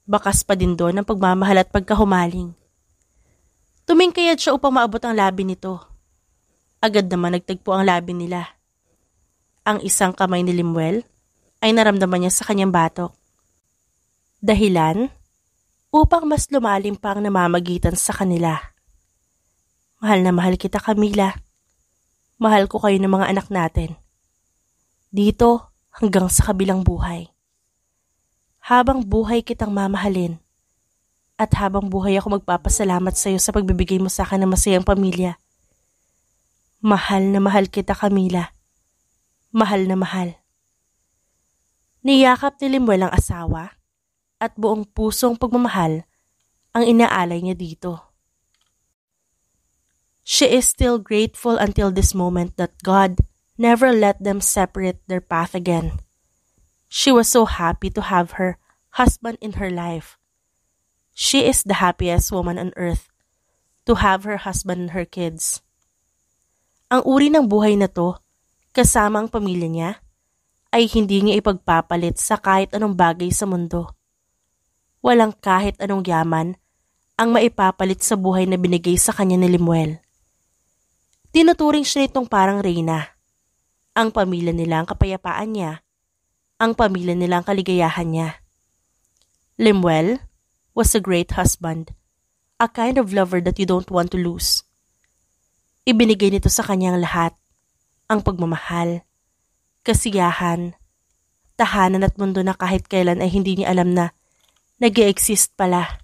Speaker 1: Bakas pa din doon ang pagmamahal at pagkahumaling. Tumingkayad siya upang maabot ang labi nito. Agad naman nagtagpo ang labi nila. Ang isang kamay ni Limuel ay naramdaman niya sa kanyang batok. Dahilan? Upang mas lumalim pa ang namamagitan sa kanila. Mahal na mahal kita, Camila. Mahal ko kayo ng mga anak natin. Dito hanggang sa kabilang buhay. Habang buhay kitang mamahalin at habang buhay ako magpapasalamat sa iyo sa pagbibigay mo sa akin ng masayang pamilya Mahal na mahal kita, Camila. Mahal na mahal. Niyakap ni Limuel ang asawa at buong pusong pagmamahal ang inaalay niya dito. She is still grateful until this moment that God never let them separate their path again. She was so happy to have her husband in her life. She is the happiest woman on earth to have her husband and her kids. Ang uri ng buhay na to, kasama ang pamilya niya, ay hindi niya ipagpapalit sa kahit anong bagay sa mundo. Walang kahit anong yaman ang maipapalit sa buhay na binigay sa kanya ni Limuel. Tinuturing siya nitong parang reyna. Ang pamilya nila ang kapayapaan niya. Ang pamilya nila ang kaligayahan niya. Limuel was a great husband, a kind of lover that you don't want to lose. Ibinigay nito sa kanyang lahat. Ang pagmamahal, kasiyahan, tahanan at mundo na kahit kailan ay hindi niya alam na nag exist pala.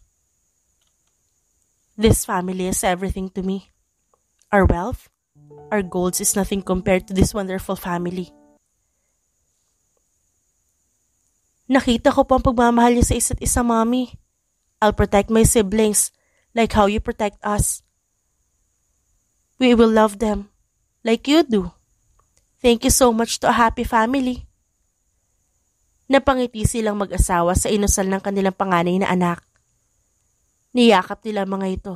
Speaker 1: This family is everything to me. Our wealth, our goals is nothing compared to this wonderful family. Nakita ko po ang pagmamahal niya sa isa't isa, Mommy. I'll protect my siblings like how you protect us we will love them like you do. Thank you so much to a happy family. Napangiti silang mag-asawa sa inasal ng kanilang panganay na anak. Niyakap nila mga ito.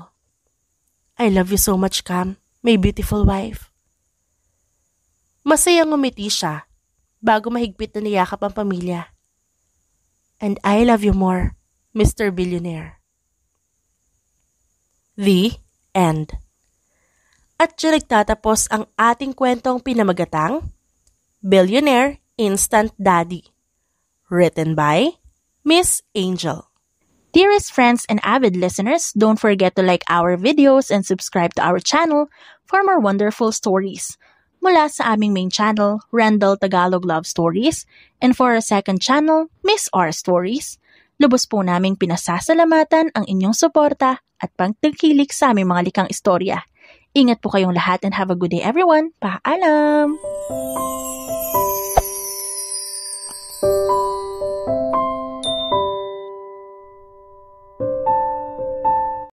Speaker 1: I love you so much, Cam, my beautiful wife. Masayang umiti siya bago mahigpit na niyakap ang pamilya. And I love you more, Mr. Billionaire. The End at siya nagtatapos ang ating kwentong pinamagatang Billionaire Instant Daddy. Written by Miss Angel. Dearest friends and avid listeners, don't forget to like our videos and subscribe to our channel for more wonderful stories. Mula sa aming main channel, Randall Tagalog Love Stories, and for our second channel, Miss R Stories, lubos po naming pinasasalamatan ang inyong suporta at pagtangkilik sa aming mga likang istorya. Ingat po kayong lahat and have a good day everyone. Paalam!